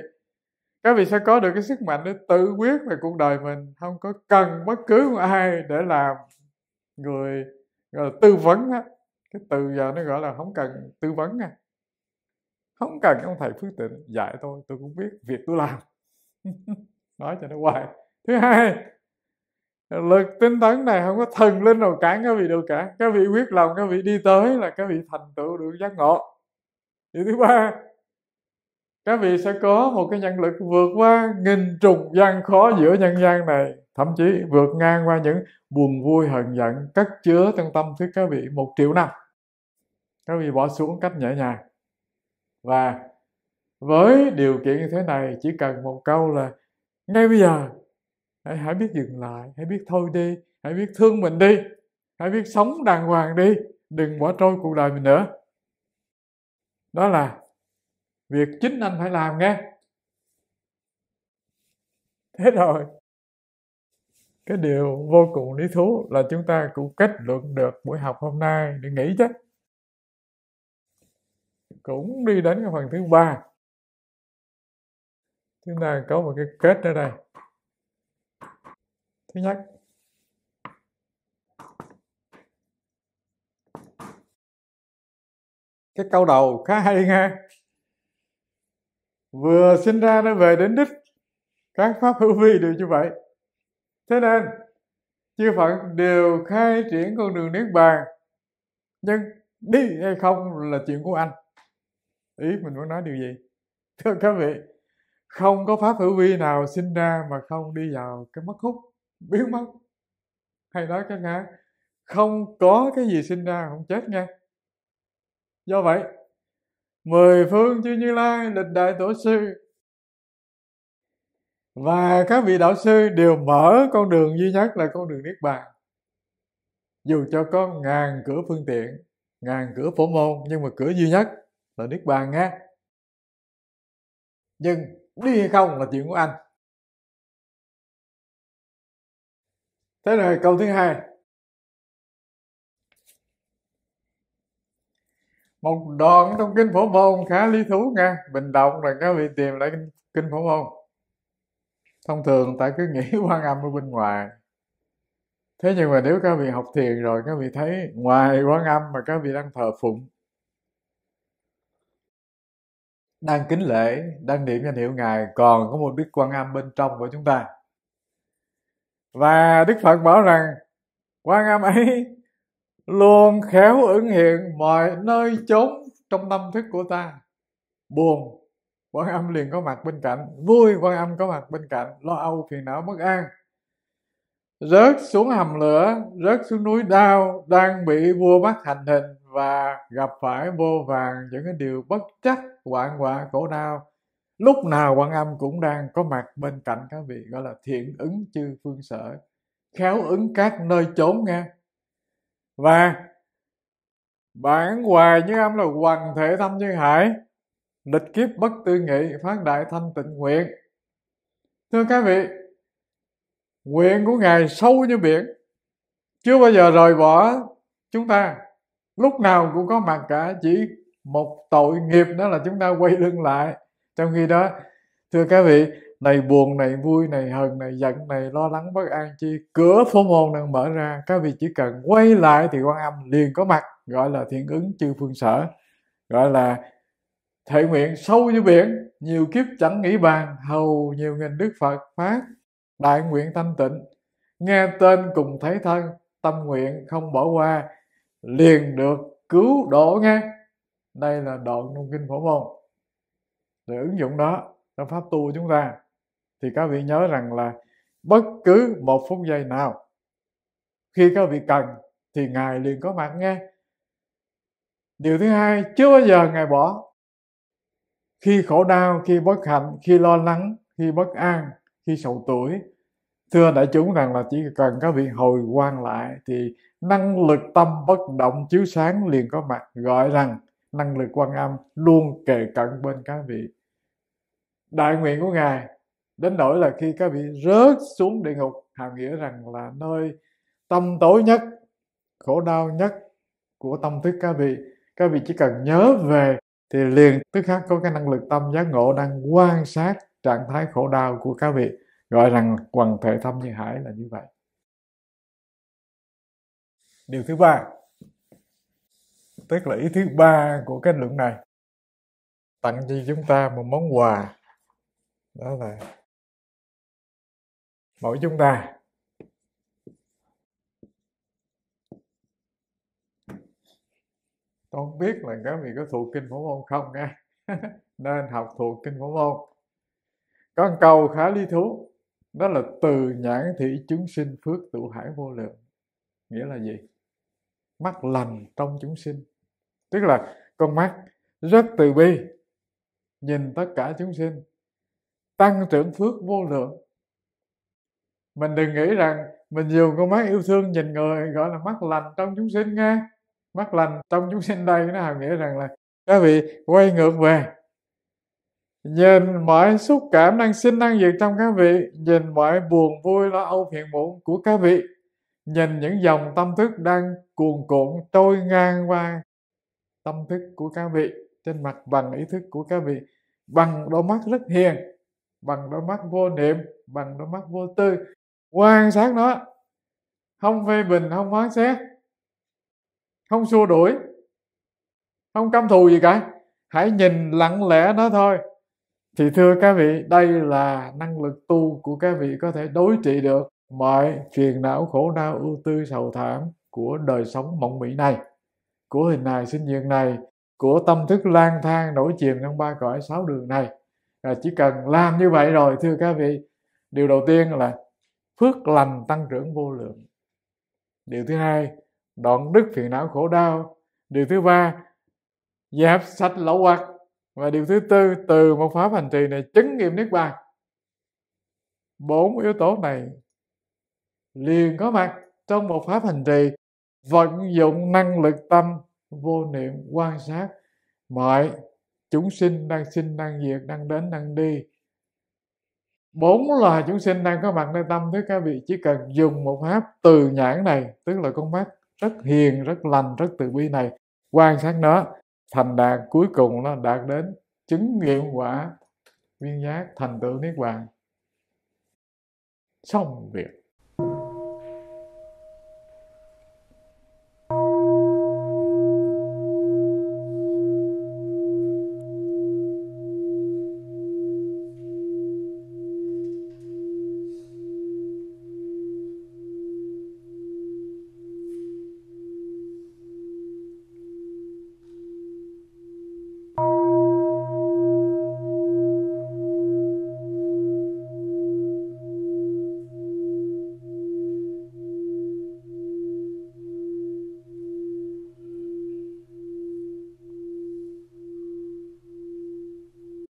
các vị sẽ có được cái sức mạnh để tự quyết về cuộc đời mình không có cần bất cứ một ai để làm người gọi là tư vấn đó cái từ giờ nó gọi là không cần tư vấn à không cần ông thầy phước tịnh dạy tôi tôi cũng biết việc tôi làm nói cho nó hoài thứ hai lực tinh tấn này không có thần linh nào cản các vị được cả các vị quyết lòng các vị đi tới là các vị thành tựu được giác ngộ điều thứ ba các vị sẽ có một cái nhân lực vượt qua nghìn trùng gian khó giữa nhân gian này thậm chí vượt ngang qua những buồn vui hận giận cất chứa trong tâm thức các vị một triệu năm các vị bỏ xuống cách nhẹ nhàng và với điều kiện như thế này chỉ cần một câu là ngay bây giờ hãy, hãy biết dừng lại hãy biết thôi đi hãy biết thương mình đi hãy biết sống đàng hoàng đi đừng bỏ trôi cuộc đời mình nữa đó là việc chính anh phải làm nghe thế rồi cái điều vô cùng lý thú là chúng ta cũng kết luận được buổi học hôm nay để nghĩ chứ cũng đi đến cái phần thứ ba chúng ta có một cái kết ở đây thứ nhất cái câu đầu khá hay nghe vừa sinh ra nó về đến đích các pháp hữu vi đều như vậy thế nên chư phật đều khai triển con đường niết bàn nhưng đi hay không là chuyện của anh ý mình muốn nói điều gì thưa các vị không có pháp hữu vi nào sinh ra mà không đi vào cái mất hút biến mất hay nói cái ngã không có cái gì sinh ra không chết nha do vậy mười phương chư như lai lịch đại tổ sư và các vị đạo sư đều mở con đường duy nhất là con đường niết bàn dù cho có ngàn cửa phương tiện ngàn cửa phổ môn nhưng mà cửa duy nhất là niết bàn ha nhưng đi hay không là chuyện của anh thế rồi câu thứ hai một đoạn trong kinh phổ môn khá lý thú nha bình động rồi các vị tìm lại kinh, phổ môn thông thường tại cứ nghĩ quan âm ở bên ngoài thế nhưng mà nếu các vị học thiền rồi các vị thấy ngoài quan âm mà các vị đang thờ phụng đang kính lễ đang niệm danh hiệu ngài còn có một đức quan âm bên trong của chúng ta và đức phật bảo rằng quan âm ấy luôn khéo ứng hiện mọi nơi chốn trong tâm thức của ta buồn quan âm liền có mặt bên cạnh vui quan âm có mặt bên cạnh lo âu phiền não bất an rớt xuống hầm lửa rớt xuống núi đao đang bị vua bắt hành hình và gặp phải vô vàng những cái điều bất chắc hoạn quả khổ đau lúc nào quan âm cũng đang có mặt bên cạnh các vị gọi là thiện ứng chư phương sở khéo ứng các nơi chốn nghe và bản hoài như âm là hoàng thể tâm như hải lịch kiếp bất tư nghị phát đại thanh tịnh nguyện thưa các vị nguyện của ngài sâu như biển chưa bao giờ rời bỏ chúng ta lúc nào cũng có mặt cả chỉ một tội nghiệp đó là chúng ta quay lưng lại trong khi đó thưa các vị này buồn này vui này hờn này giận này lo lắng bất an chi cửa phổ môn đang mở ra các vị chỉ cần quay lại thì quan âm liền có mặt gọi là thiện ứng chư phương sở gọi là thể nguyện sâu như biển nhiều kiếp chẳng nghĩ bàn hầu nhiều nghìn đức phật phát đại nguyện thanh tịnh nghe tên cùng thấy thân tâm nguyện không bỏ qua liền được cứu độ nghe đây là đoạn trong kinh phổ môn để ứng dụng đó trong pháp tu của chúng ta thì các vị nhớ rằng là bất cứ một phút giây nào khi các vị cần thì ngài liền có mặt nghe điều thứ hai chưa bao giờ ngài bỏ khi khổ đau khi bất hạnh khi lo lắng khi bất an khi sầu tuổi thưa đại chúng rằng là chỉ cần các vị hồi quan lại thì năng lực tâm bất động chiếu sáng liền có mặt gọi rằng năng lực quan âm luôn kề cận bên các vị đại nguyện của ngài đến nỗi là khi các vị rớt xuống địa ngục hàm nghĩa rằng là nơi tâm tối nhất khổ đau nhất của tâm thức các vị các vị chỉ cần nhớ về thì liền tức khắc có cái năng lực tâm giác ngộ đang quan sát trạng thái khổ đau của các vị gọi rằng quần thể thâm như hải là như vậy điều thứ ba tức là ý thứ ba của kết luận này tặng cho chúng ta một món quà đó là mỗi chúng ta tôi không biết là các vị có thuộc kinh phổ môn không nghe nên học thuộc kinh phổ môn có một câu khá lý thú đó là từ nhãn thị chúng sinh phước tụ hải vô lượng nghĩa là gì mắt lành trong chúng sinh tức là con mắt rất từ bi nhìn tất cả chúng sinh tăng trưởng phước vô lượng mình đừng nghĩ rằng mình dùng con mắt yêu thương nhìn người gọi là mắt lành trong chúng sinh nghe mắt lành trong chúng sinh đây nó hàm nghĩa rằng là các vị quay ngược về Nhìn mọi xúc cảm năng sinh năng diệt trong các vị, nhìn mọi buồn vui lo âu phiền muộn của các vị, nhìn những dòng tâm thức đang cuồn cuộn trôi ngang qua tâm thức của các vị trên mặt bằng ý thức của các vị bằng đôi mắt rất hiền bằng đôi mắt vô niệm bằng đôi mắt vô tư quan sát nó không phê bình không phán xét không xua đuổi không căm thù gì cả hãy nhìn lặng lẽ nó thôi thì thưa các vị đây là năng lực tu của các vị có thể đối trị được mọi phiền não khổ đau ưu tư sầu thảm của đời sống mộng mỹ này của hình hài sinh diệt này của tâm thức lang thang nổi chìm trong ba cõi sáu đường này à, chỉ cần làm như vậy rồi thưa các vị điều đầu tiên là phước lành tăng trưởng vô lượng điều thứ hai đoạn đức phiền não khổ đau điều thứ ba dẹp sạch lỗ quạt và điều thứ tư từ một pháp hành trì này chứng nghiệm niết bàn bốn yếu tố này liền có mặt trong một pháp hành trì vận dụng năng lực tâm vô niệm quan sát mọi chúng sinh đang sinh đang diệt đang đến đang đi bốn loài chúng sinh đang có mặt nơi tâm thứ các vị chỉ cần dùng một pháp từ nhãn này tức là con mắt rất hiền rất lành rất từ bi này quan sát nó thành đạt cuối cùng nó đạt đến chứng nghiệm quả viên giác thành tựu niết bàn xong việc